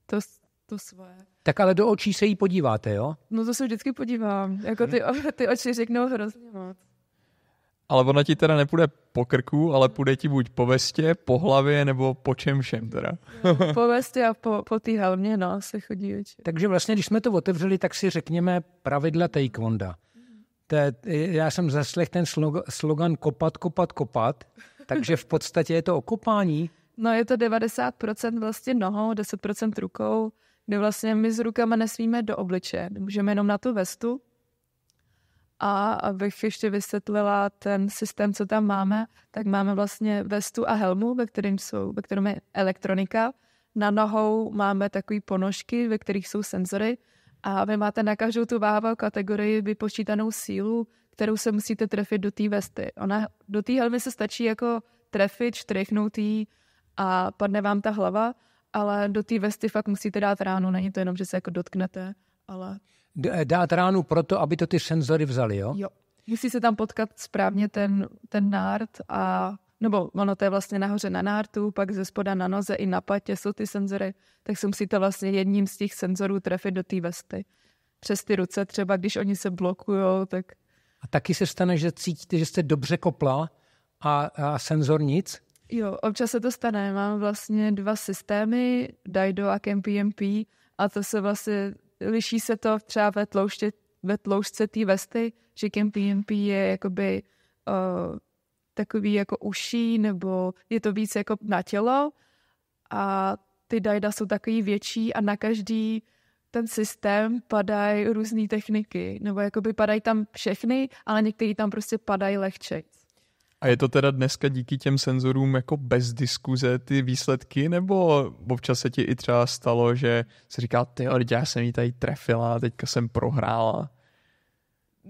to, to svoje. Tak ale do očí se jí podíváte, jo? No to se vždycky podívám. Jako hm. ty, ty oči řeknou hrozně moc. Ale ona ti teda nepůjde po krku, ale půjde ti buď po vestě, po hlavě nebo po čem všem teda. po vestě a po, po té hlavně, no, se chodí oči. Takže vlastně, když jsme to otevřeli, tak si řekněme pravidla taekwonda. To je, já jsem zaslech ten slogan kopat, kopat, kopat, takže v podstatě je to o kopání. No je to 90% vlastně nohou, 10% rukou, kde vlastně my s rukama nesmíme do obliče, můžeme jenom na tu vestu. A abych ještě vysvětlila ten systém, co tam máme, tak máme vlastně vestu a helmu, ve kterém jsou, ve kterém je elektronika. Na nohou máme takové ponožky, ve kterých jsou senzory, a vy máte na každou tu váhavou kategorii vypočítanou sílu, kterou se musíte trefit do té vesty. Ona, do té helmy se stačí jako trefit, štrychnout jí a padne vám ta hlava, ale do té vesty fakt musíte dát ránu, není to jenom, že se jako dotknete, ale... D- eh, dát ránu proto, aby to ty senzory vzali, jo? Jo. Musí se tam potkat správně ten, ten nárt a nebo ono to je vlastně nahoře na nártu, pak ze spoda na noze i na patě jsou ty senzory, tak si musíte vlastně jedním z těch senzorů trefit do té vesty. Přes ty ruce třeba, když oni se blokují, tak... A taky se stane, že cítíte, že jste dobře kopla a, a senzor nic? Jo, občas se to stane. Mám vlastně dva systémy, Dido a KMPMP, e a to se vlastně, liší se to třeba ve, tloušti, ve tloušce té vesty, že KMPMP e je jakoby uh, takový jako uší, nebo je to víc jako na tělo a ty dajda jsou takový větší a na každý ten systém padají různé techniky, nebo jakoby padají tam všechny, ale některý tam prostě padají lehče. A je to teda dneska díky těm senzorům jako bez diskuze ty výsledky, nebo občas se ti i třeba stalo, že si říká, ty já jsem ji tady trefila, teďka jsem prohrála?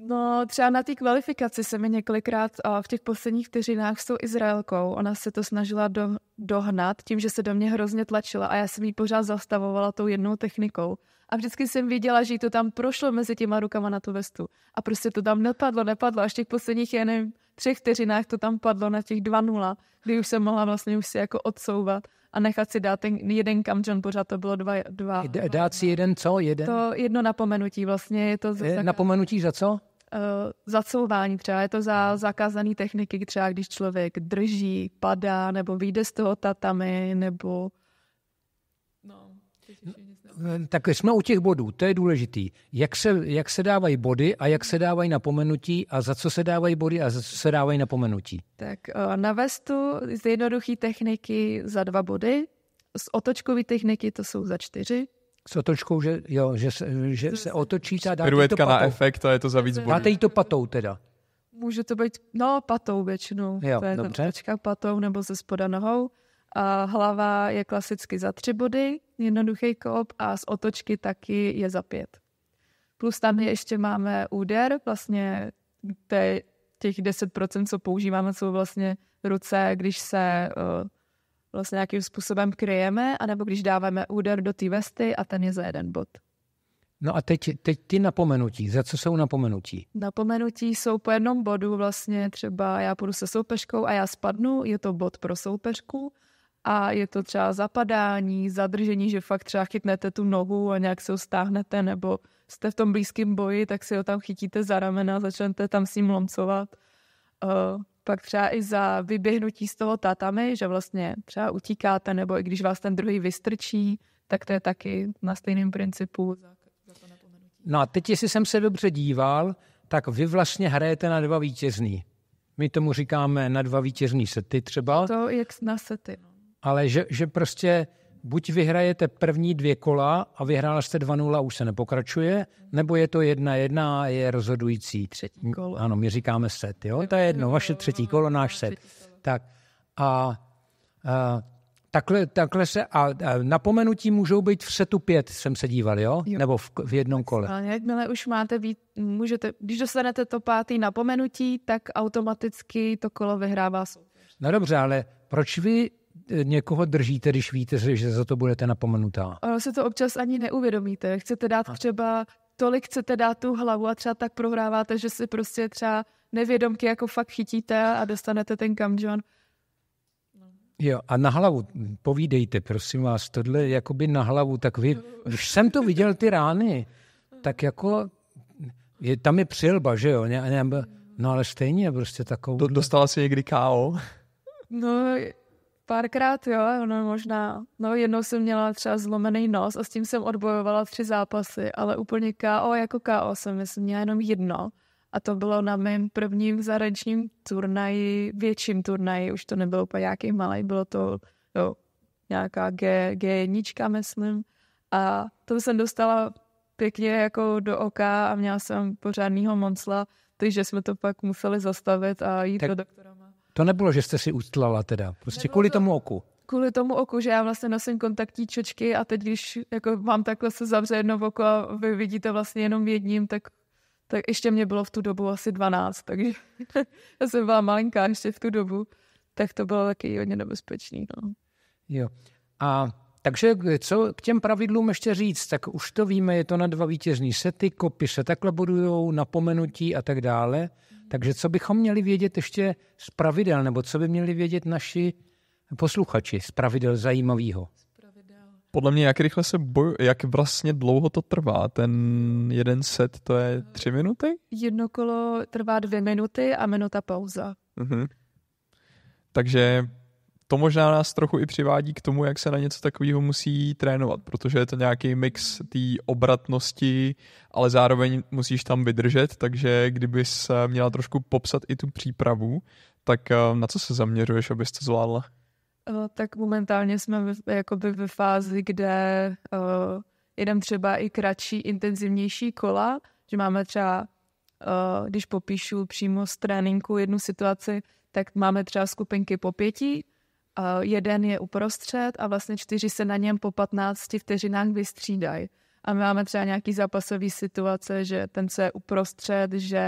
No, třeba na té kvalifikaci se mi několikrát v těch posledních vteřinách s tou Izraelkou, ona se to snažila do, dohnat tím, že se do mě hrozně tlačila a já jsem ji pořád zastavovala tou jednou technikou. A vždycky jsem viděla, že jí to tam prošlo mezi těma rukama na tu vestu. A prostě to tam nepadlo, nepadlo. Až těch posledních, já nevím, třech vteřinách to tam padlo na těch 2-0, kdy už jsem mohla vlastně už si jako odsouvat a nechat si dát ten jeden John, pořád to bylo dva, dva. Dát si jeden co? Jeden? To jedno napomenutí vlastně. Je to za... Napomenutí za co? Eh, zacouvání, třeba je to za mhm. zakázané techniky, třeba když člověk drží, padá, nebo vyjde z toho tatami, nebo... No, tak jsme u těch bodů, to je důležitý. Jak se, jak se dávají body a jak se dávají napomenutí a za co se dávají body a za co se dávají napomenutí? Tak eh, na vestu z jednoduché techniky za dva body, z otočkové techniky to jsou za čtyři, s otočkou, že, jo, že, se, že se otočí a dáte to patou. na efekt a je to za víc bodů. Dáte jí to patou teda. Může to být, no, patou většinou. Jo, to je dobře. Otočka patou nebo ze spoda nohou. A hlava je klasicky za tři body, jednoduchý kop a z otočky taky je za pět. Plus tam je ještě máme úder, vlastně těch 10%, co používáme, jsou vlastně ruce, když se uh, vlastně nějakým způsobem kryjeme, anebo když dáváme úder do té vesty a ten je za jeden bod. No a teď, teď ty napomenutí. Za co jsou napomenutí? Napomenutí jsou po jednom bodu vlastně třeba já půjdu se soupeřkou a já spadnu, je to bod pro soupeřku a je to třeba zapadání, zadržení, že fakt třeba chytnete tu nohu a nějak se ho stáhnete nebo jste v tom blízkém boji, tak si ho tam chytíte za ramena, začnete tam s ním lomcovat. Uh, pak třeba i za vyběhnutí z toho tatami, že vlastně třeba utíkáte, nebo i když vás ten druhý vystrčí, tak to je taky na stejném principu. No a teď, jestli jsem se dobře díval, tak vy vlastně hrajete na dva vítězný. My tomu říkáme na dva vítězný sety třeba. To jak na sety. No. Ale že, že prostě buď vyhrajete první dvě kola a vyhrál jste 2-0 a už se nepokračuje, nebo je to 1-1 a je rozhodující třetí kolo. Ano, my říkáme set, jo? To je jedno, vaše třetí kolo, náš set. Tak a, a Takhle, takhle se, a, a napomenutí můžou být v setu pět, jsem se díval, jo? jo. Nebo v, v jednom kole. Ale jakmile už máte být, můžete, když dostanete to pátý napomenutí, tak automaticky to kolo vyhrává soutěž. No dobře, ale proč vy někoho držíte, když víte, že za to budete napomenutá? Ono se to občas ani neuvědomíte. Chcete dát třeba, tolik chcete dát tu hlavu a třeba tak prohráváte, že si prostě třeba nevědomky jako fakt chytíte a dostanete ten kamžon. Jo, a na hlavu, povídejte, prosím vás, tohle jakoby na hlavu, tak vy, když jsem to viděl, ty rány, tak jako, je, tam je přilba, že jo, ne, ne, no ale stejně prostě takovou. Dostala si někdy KO? No, Párkrát jo, no možná. No jednou jsem měla třeba zlomený nos a s tím jsem odbojovala tři zápasy, ale úplně KO jako KO jsem myslím měla jenom jedno. A to bylo na mém prvním zahraničním turnaji, větším turnaji, už to nebylo úplně nějaký malý, bylo to jo, nějaká G, G1, myslím. A to jsem dostala pěkně jako do oka a měla jsem pořádnýho moncla, takže jsme to pak museli zastavit a jít tak do doktora. To nebylo, že jste si ustlala teda, prostě nebylo kvůli to, tomu oku. Kvůli tomu oku, že já vlastně nosím kontaktní čočky a teď, když jako mám takhle se zavře jedno oko a vy vidíte vlastně jenom jedním, tak, tak ještě mě bylo v tu dobu asi 12, takže já jsem byla malinká ještě v tu dobu, tak to bylo taky hodně nebezpečný. No. Jo. A takže co k těm pravidlům ještě říct? Tak už to víme, je to na dva vítězní sety, kopy se takhle budujou, napomenutí a tak dále. Takže co bychom měli vědět ještě z pravidel, nebo co by měli vědět naši posluchači z pravidel zajímavého? Podle mě, jak rychle se boju, jak vlastně dlouho to trvá? Ten jeden set, to je tři minuty? Jedno kolo trvá dvě minuty a minuta pauza. Uh-huh. Takže to možná nás trochu i přivádí k tomu, jak se na něco takového musí trénovat, protože je to nějaký mix té obratnosti, ale zároveň musíš tam vydržet, takže kdyby se měla trošku popsat i tu přípravu, tak eh, na co se zaměřuješ, abys to zvládla? No, tak momentálně jsme v, jakoby ve fázi, kde uh, jedem třeba i kratší, intenzivnější kola, že máme třeba, uh, když popíšu přímo z tréninku jednu situaci, tak máme třeba skupinky po pěti, Eh, jeden je uprostřed a vlastně čtyři se na něm po 15 vteřinách vystřídají. A my máme třeba nějaký zápasový situace, že ten se uprostřed, že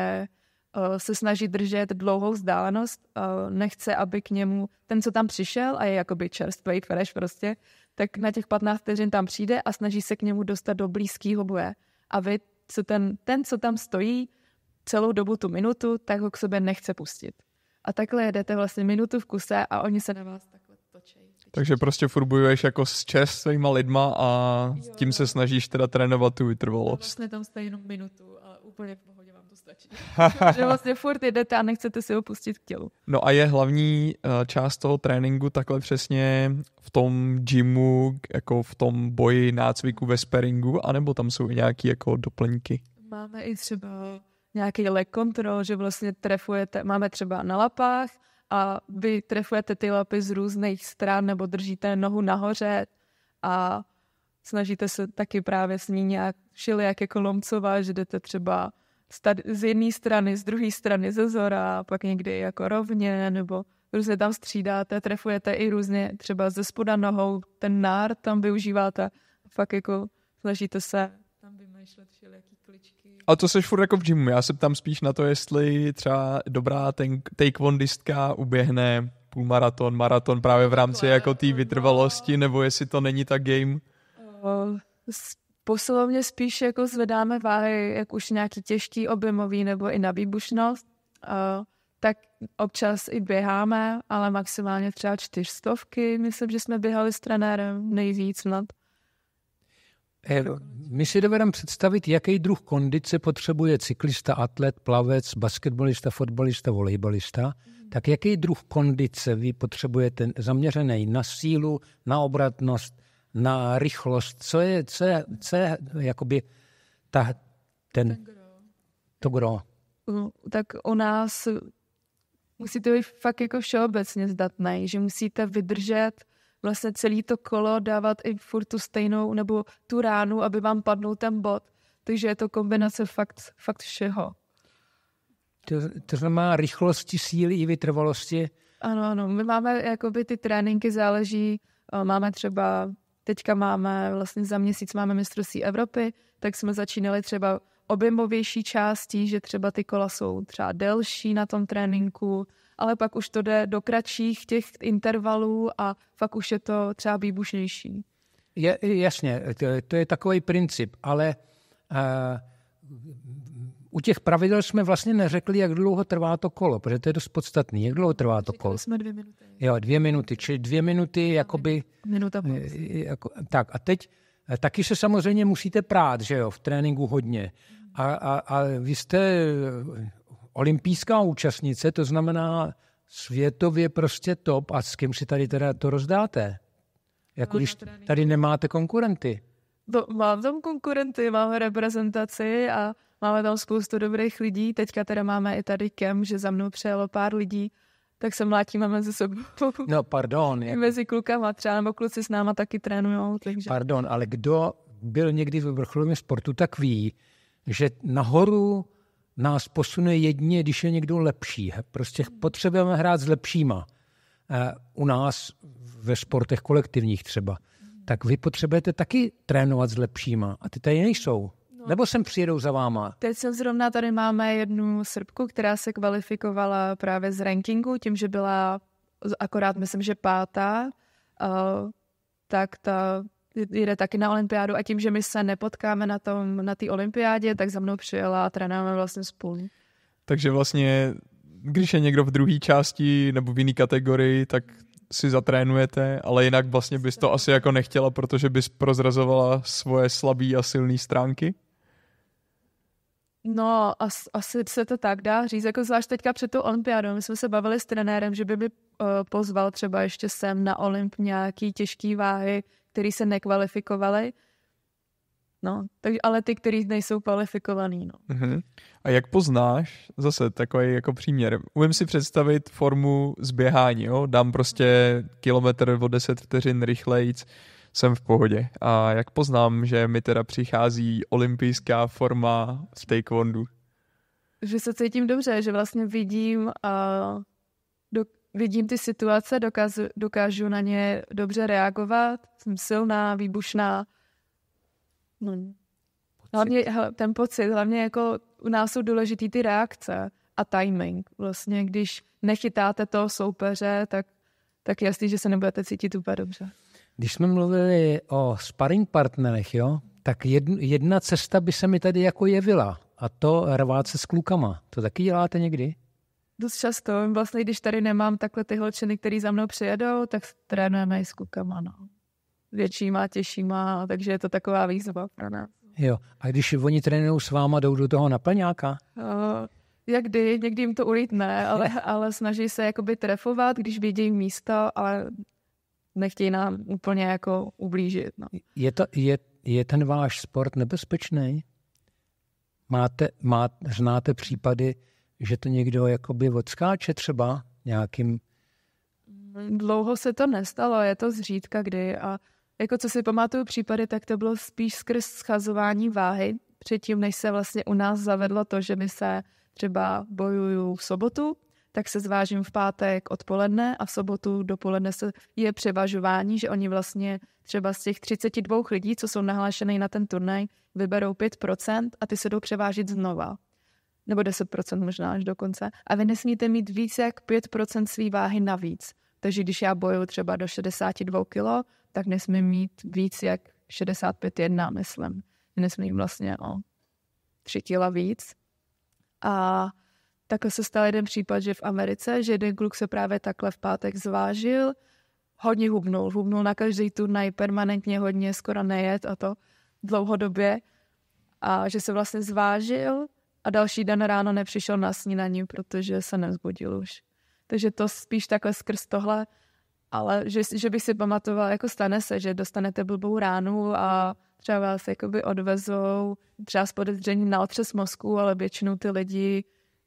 eh, se snaží držet dlouhou vzdálenost, eh, nechce, aby k němu ten, co tam přišel a je jakoby čerstvý, fresh prostě, tak na těch 15 vteřin tam přijde a snaží se k němu dostat do blízkého boje. A vy, co ten, ten, co tam stojí celou dobu tu minutu, tak ho k sobě nechce pustit. A takhle jedete vlastně minutu v kuse a oni se na vás takhle točí. Takže prostě furt jako s čest svýma lidma a jo, tím se snažíš teda trénovat tu vytrvalost. Vlastně tam jste jenom minutu a úplně v pohodě vám to stačí. že vlastně furt jedete a nechcete si opustit k tělu. No a je hlavní eh, část toho tréninku takhle přesně v tom gymu, jako v tom boji nácviku ve sparingu, anebo tam jsou nějaké jako doplňky? Máme i třeba nějaký leg control, že vlastně trefujete, máme třeba na lapách a vy trefujete ty lapy z různých stran nebo držíte nohu nahoře a snažíte se taky právě s ní nějak šili jak jako lomcová, že jdete třeba z jedné strany, z druhé strany ze zora, pak někdy jako rovně, nebo různě tam střídáte, trefujete i různě třeba ze spoda nohou, ten nár tam využíváte, fakt jako snažíte se vymýšlet všelijaký kličky. A to seš furt jako v gymu. Já se ptám spíš na to, jestli třeba dobrá ten taekwondistka uběhne půlmaraton, maraton právě v rámci Maraton, jako té no. vytrvalosti, no. nebo jestli to není tak game? Uh, posilovně spíš jako zvedáme váhy, jak už nějaký těžký objemový nebo i na výbušnost. Uh, tak občas i běháme, ale maximálně třeba čtyřstovky. Myslím, že jsme běhali s trenérem nejvíc nad. Eh, my si dovedeme představit, jaký druh kondice potřebuje cyklista, atlet, plavec, basketbalista, fotbalista, volejbalista. Tak jaký druh kondice vy potřebujete zaměřený na sílu, na obratnost, na rychlost? Co je, co je, co je jakoby ta, ten, to gro? No, tak u nás musíte být fakt jako všeobecně zdatný, že musíte vydržet vlastně celý to kolo dávat i furt tu stejnou nebo tu ránu, aby vám padnul ten bod. Takže je to kombinace fakt, fakt všeho. To, to znamená rychlosti, síly i vytrvalosti. Ano, ano. My máme jakoby ty tréninky záleží. Máme třeba, teďka máme vlastně za měsíc máme mistrovství Evropy, tak jsme začínali třeba objemovější částí, že třeba ty kola jsou třeba delší na tom tréninku, ale pak už to jde do kratších těch intervalů a pak už je to třeba výbušnější. Je, jasně, to, to je takový princip, ale uh, u těch pravidel jsme vlastně neřekli, jak dlouho trvá to kolo, protože to je dost podstatný. Jak dlouho trvá to kolo? jsme dvě minuty. Jo, dvě minuty, čili dvě minuty, jakoby... Minuta eh, jako, Tak a teď eh, taky se samozřejmě musíte prát, že jo, v tréninku hodně. A, a, a vy jste olympijská účastnice, to znamená světově prostě top a s kým si tady teda to rozdáte? Jako když tady nemáte konkurenty. To, no, mám tam konkurenty, máme reprezentaci a máme tam spoustu dobrých lidí. Teďka teda máme i tady kem, že za mnou přejelo pár lidí, tak se mlátíme mezi sebou. No pardon. Jak... Mezi klukama třeba, nebo kluci s náma taky trénujou. Takže... Pardon, ale kdo byl někdy ve vrcholovém sportu, tak ví, že nahoru nás posune jedině, když je někdo lepší. Prostě potřebujeme hrát s lepšíma. E, u nás ve sportech kolektivních třeba. Hmm. Tak vy potřebujete taky trénovat s lepšíma a ty tady nejsou. No. Nebo sem přijedou za váma? Teď jsem zrovna tady máme jednu Srbku, která se kvalifikovala právě z rankingu, tím, že byla akorát, myslím, že pátá, uh, tak ta jede taky na olympiádu a tím, že my se nepotkáme na tom, na olympiádě, tak za mnou přijela a trénujeme vlastně spolu. Takže vlastně, když je někdo v druhé části nebo v jiné kategorii, tak si zatrénujete, ale jinak vlastně bys to asi jako nechtěla, protože bys prozrazovala svoje slabé a silné stránky? No, as, asi se to tak dá říct, jako zvlášť teďka před tou olympiádou. My jsme se bavili s trenérem, že by mi uh, pozval třeba ještě sem na olymp nějaký těžký váhy, který se nekvalifikovali, No, tak, ale ty, kteří nejsou kvalifikovaný. No. Uh-huh. A jak poznáš, zase takový jako příměr, umím si představit formu zběhání, jo? dám prostě kilometr o 10 vteřin rychlejc, jsem v pohodě. A jak poznám, že mi teda přichází olympijská forma v taekwondu? Že se cítím dobře, že vlastně vidím a do, vidím ty situace, dokazu, dokážu na ně dobře reagovat, jsem silná, výbušná. No. Hlavně ten pocit, hlavně jako u nás jsou důležitý ty reakce a timing. Vlastně, když nechytáte toho soupeře, tak, tak jasný, že se nebudete cítit úplně dobře. Když jsme mluvili o sparring partnerech, jo, tak jedna, cesta by se mi tady jako jevila a to rvát se s klukama. To taky děláte někdy? dost často. Vlastně, když tady nemám takhle ty holčiny, který za mnou přijedou, tak trénujeme i s klukama, no. Většíma, těžšíma, takže je to taková výzva pro nás. Jo. A když oni trénují s váma, jdou do toho naplňáka? Uh, jak kdy, někdy jim to ulítne, ale, ale snaží se jakoby trefovat, když vidějí místa, ale nechtějí nám úplně jako ublížit. No. Je, to, je, je ten váš sport nebezpečný? Máte, má, znáte případy, že to někdo jakoby odskáče třeba nějakým? Dlouho se to nestalo, je to zřídka kdy a jako co si pamatuju případy, tak to bylo spíš skrz schazování váhy, předtím, než se vlastně u nás zavedlo to, že my se třeba bojuju v sobotu, tak se zvážím v pátek odpoledne a v sobotu dopoledne se je převažování, že oni vlastně třeba z těch 32 lidí, co jsou nahlášený na ten turnaj, vyberou 5% a ty se jdou převážit znova nebo 10% možná až do konce. A vy nesmíte mít více jak 5% své váhy navíc. Takže když já boju třeba do 62 kg, tak nesmím mít víc jak 65,1, myslím. Nesmím vlastně o 3 kg víc. A takhle se stal jeden případ, že v Americe, že jeden kluk se právě takhle v pátek zvážil, hodně hubnul, hubnul na každý turnaj permanentně hodně, skoro nejet a to dlouhodobě. A že se vlastně zvážil, a další den ráno nepřišel na snídaní, protože se nezbudil už. Takže to spíš takhle skrz tohle, ale že, že bych si pamatoval, jako stane se, že dostanete blbou ránu a třeba vás jakoby odvezou, třeba s podezřením na otřes mozku, ale většinou ty lidi,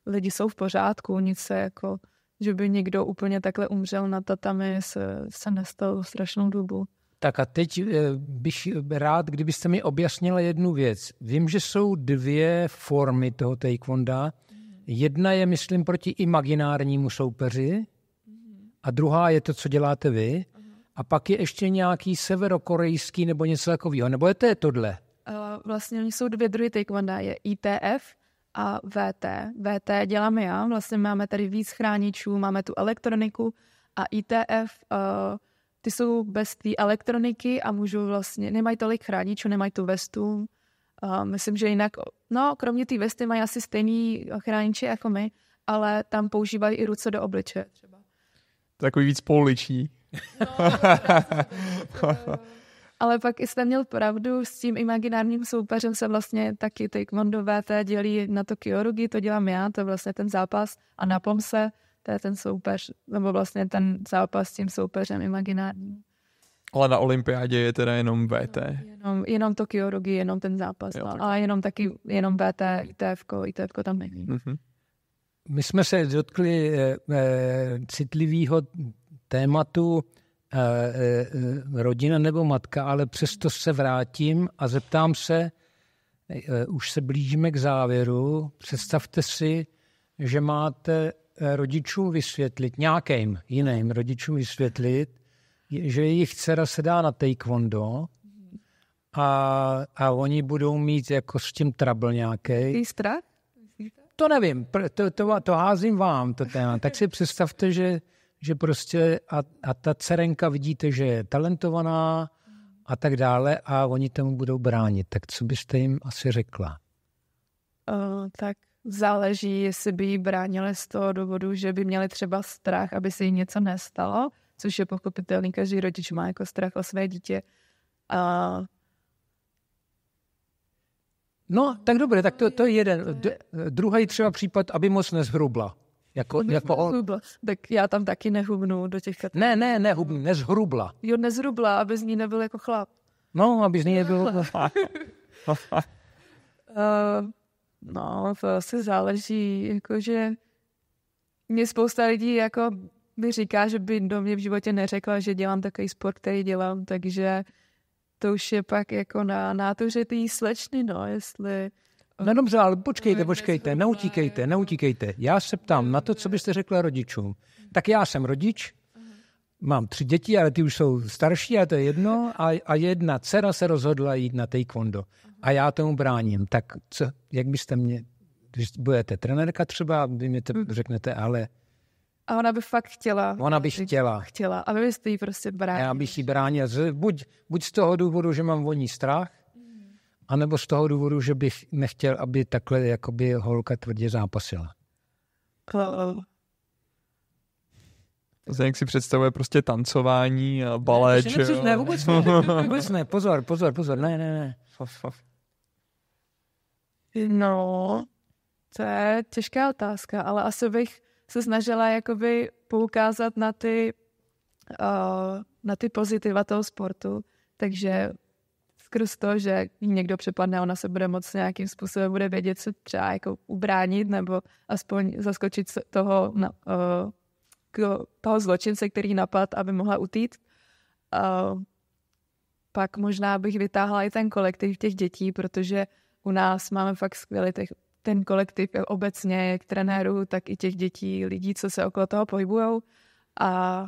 lidi jsou v pořádku, nic se jako, že by někdo úplně takhle umřel na tatami, se, se nestalo strašnou dobu. Tak a teď eh, bych eh, rád, kdybyste mi objasnila jednu věc. Vím, že jsou dvě formy toho taekwonda. Mhm. Jedna je, myslím, proti imaginárnímu soupeři mhm. a druhá je to, co děláte vy. A pak je ještě nějaký severokorejský nebo něco takového. Nebo je to je tohle? Eh, vlastně oni jsou dvě druhy taekwonda. Je ITF a VT. VT děláme já. Vlastně máme tady víc chráničů, máme tu elektroniku a ITF... Uh, ty jsou bez té elektroniky a můžou vlastně, nemají tolik chráničů, nemají tu vestu. A myslím, že jinak, no kromě té vesty mají asi stejný chrániče jako my, ale tam používají i ruce do obliče třeba. Takový víc pouliční. No, ale pak jste měl pravdu, s tím imaginárním soupeřem se vlastně taky taekwondo VT dělí na to kyorugi, to dělám já, to je vlastně ten zápas a na pomse to je ten soupeř, nebo vlastně ten zápas s tím soupeřem imaginární. Ale na olympiádě je teda jenom no, VT. jenom, jenom Tokio Rogi, jenom ten zápas. Jo, no, a jenom taky, jenom VT, ITF, ITF tam není. Mm-hmm. My jsme se dotkli e, eh, eh, citlivého tématu e, e, rodina nebo matka, ale přesto se vrátím a zeptám se, e, už se blížíme k závěru. Představte si, že máte Eh, rodičům vysvětlit, nějakým jiným rodičům vysvětlit, že jejich dcera se dá na taekwondo a, a oni budou mít jako s tím trouble nějaký. strach? To nevím, to, to, to házím vám, to téma. Tak si představte, že, že prostě a, a ta dcerenka vidíte, že je talentovaná a tak dále a oni tomu budou bránit. Tak co byste jim asi řekla? Uh, tak Záleží, jestli by ji bránili z toho důvodu, že by měli třeba strach, aby se jí něco nestalo, což je pochopitelný, každý rodič má jako strach o své dítě. A... No, tak dobře, tak to, to je jeden. D- druhý třeba případ, aby moc nezhrubla. Jako, jako on... Tak já tam taky nehubnu do těch kategorií. Ne, ne, nehubnu, nezhrubla. Jo, nezhrubla, aby z ní nebyl jako chlap. No, aby z ní nebyl... uh, No, to asi záleží, jakože mě spousta lidí jako mi říká, že by do mě v životě neřekla, že dělám takový sport, který dělám, takže to už je pak jako na nátuře té slečny, no, jestli... No dobře, ale počkejte, počkejte, neutíkejte, neutíkejte. Já se ptám na to, co byste řekla rodičům. Tak já jsem rodič, mám tři děti, ale ty už jsou starší a to je jedno. A, a jedna dcera se rozhodla jít na taekwondo. A já tomu bráním. Tak co, jak byste mě, když budete trenérka třeba, vy mi to hm. řeknete, ale... A ona by fakt chtěla. Ona by chtěla. Chtěla. A vy byste jí prostě bránil. Já bych jí bránil. Buď, buď z toho důvodu, že mám voní strach, anebo z toho důvodu, že bych nechtěl, aby takhle jakoby holka tvrdě zápasila. Uh. Zdeněk si představuje prostě tancování a balet. Ne, prostě ne, ne, vůbec ne, vůbec ne, pozor, pozor, pozor, ne, ne, ne. No, to je těžká otázka, ale asi bych se snažila jakoby poukázat na ty, uh, na ty pozitiva toho sportu, takže skrz to, že někdo přepadne, ona se bude moc nějakým způsobem bude vědět, co třeba jako ubránit nebo aspoň zaskočit toho na, uh, toho zločince, který napad, aby mohla utít. A pak možná bych vytáhla i ten kolektiv těch dětí, protože u nás máme fakt skvělý těch, ten kolektiv obecně, jak trenérů, tak i těch dětí, lidí, co se okolo toho pohybujou. A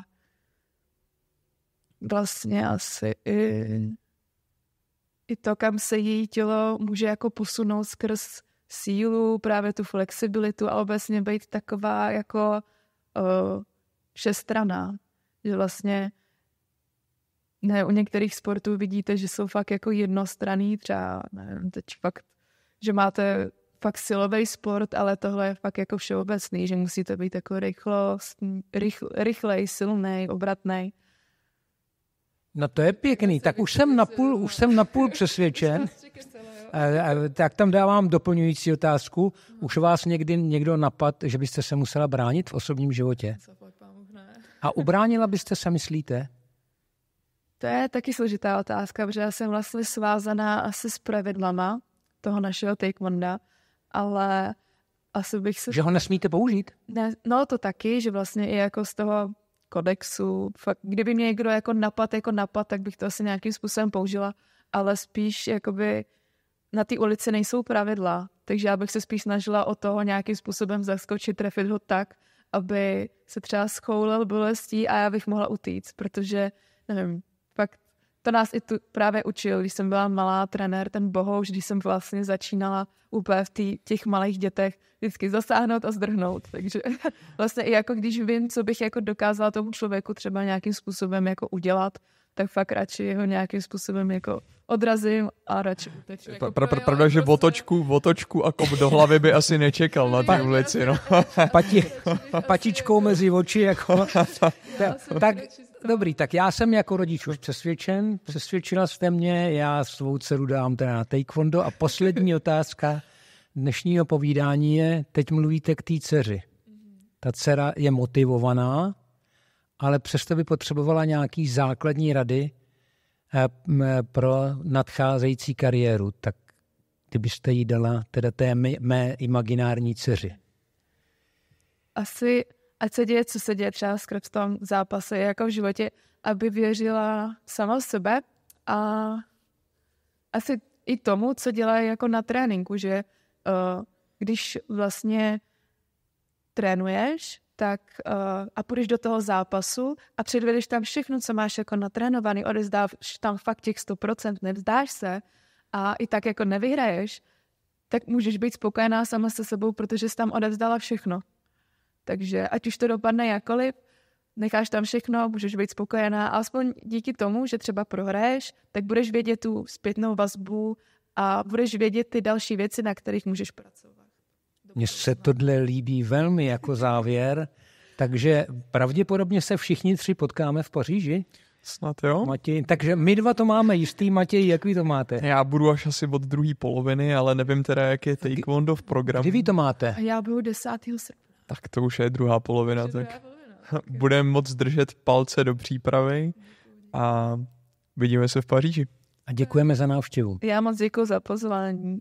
vlastně asi i, i to, kam se její tělo může jako posunout skrz sílu, právě tu flexibilitu a obecně být taková jako uh, všestraná, že vlastně ne, u některých sportů vidíte, že jsou fakt jako jednostraný, třeba nevím, teď fakt, že máte fakt silový sport, ale tohle je fakt jako všeobecný, že musíte být jako rychlost, rychl, rychlej, silný, obratný. No to je pěkný, tak už jsem napůl, už jsem napůl přesvědčen. A, a, tak tam dávám doplňující otázku. Už mhm. vás někdy někdo napad, že byste se musela bránit v osobním životě? A ubránila byste se, myslíte? To je taky složitá otázka, protože já jsem vlastně svázaná asi s pravidlama toho našeho taekwonda, ale asi bych se... Že ho nesmíte použít? Ne, no to taky, že vlastně i jako z toho kodexu, fakt, kdyby mě někdo jako napad, jako napad, tak bych to asi nějakým způsobem použila, ale spíš jakoby na té ulici nejsou pravidla, takže já bych se spíš snažila o toho nějakým způsobem zaskočit, trefit ho tak, aby se třeba schoulel bolestí a já bych mohla utíct, protože, nevím, fakt to nás i tu právě učil, když jsem byla malá trenér, ten bohouš, když jsem vlastně začínala úplně v tý, těch malých dětech vždycky zasáhnout a zdrhnout. Takže vlastně i jako když vím, co bych jako dokázala tomu člověku třeba nějakým způsobem jako udělat, tak fakt radši ho nějakým způsobem jako odrazím a radši uteču. Jako pra, pra, pravda, že vlastně. otočku, otočku a kop do hlavy by asi nečekal na té ulici. No. Pati, patičkou mezi oči. Jako, tak, dobrý, tak já jsem jako rodič už přesvědčen. Přesvědčila jste mě, já svou dceru dám teda na taekwondo. A poslední otázka dnešního povídání je, teď mluvíte k té dceři. Ta dcera je motivovaná, ale přesto by potřebovala nějaký základní rady eh, eh, pro nadcházející kariéru. Tak kdybyste jí dala teda té mé imaginární dceři? Asi ať se děje, co se děje třeba v tom zápase, jako v životě, aby věřila sama v sebe a asi i tomu, co dělá jako na tréninku, že eh, když vlastně trénuješ, tak uh, a půjdeš do toho zápasu a předvedeš tam všechno, co máš jako natrénovaný, odezdáš tam fakt těch 100%, nevzdáš se a i tak jako nevyhraješ, tak můžeš být spokojená sama se sebou, protože jsi tam odevzdala všechno. Takže ať už to dopadne jakoliv, necháš tam všechno, můžeš být spokojená, Aspoň díky tomu, že třeba prohraješ, tak budeš vědět tu zpětnou vazbu a budeš vědět ty další věci, na kterých můžeš pracovat. Mně se tohle líbí velmi jako závěr, takže pravděpodobně se všichni tři potkáme v Paříži. Snad jo. Matěj, takže my dva to máme jistý, Matěj, jak vy to máte? Já budu až asi od druhé poloviny, ale nevím teda, jak je Taekwondo v programu. Kdy vy to máte? A já budu 10. srpna. Tak to už je druhá polovina, je tak budeme moc držet palce do přípravy a vidíme se v Paříži. A děkujeme za návštěvu. Já moc děkuji za pozvání.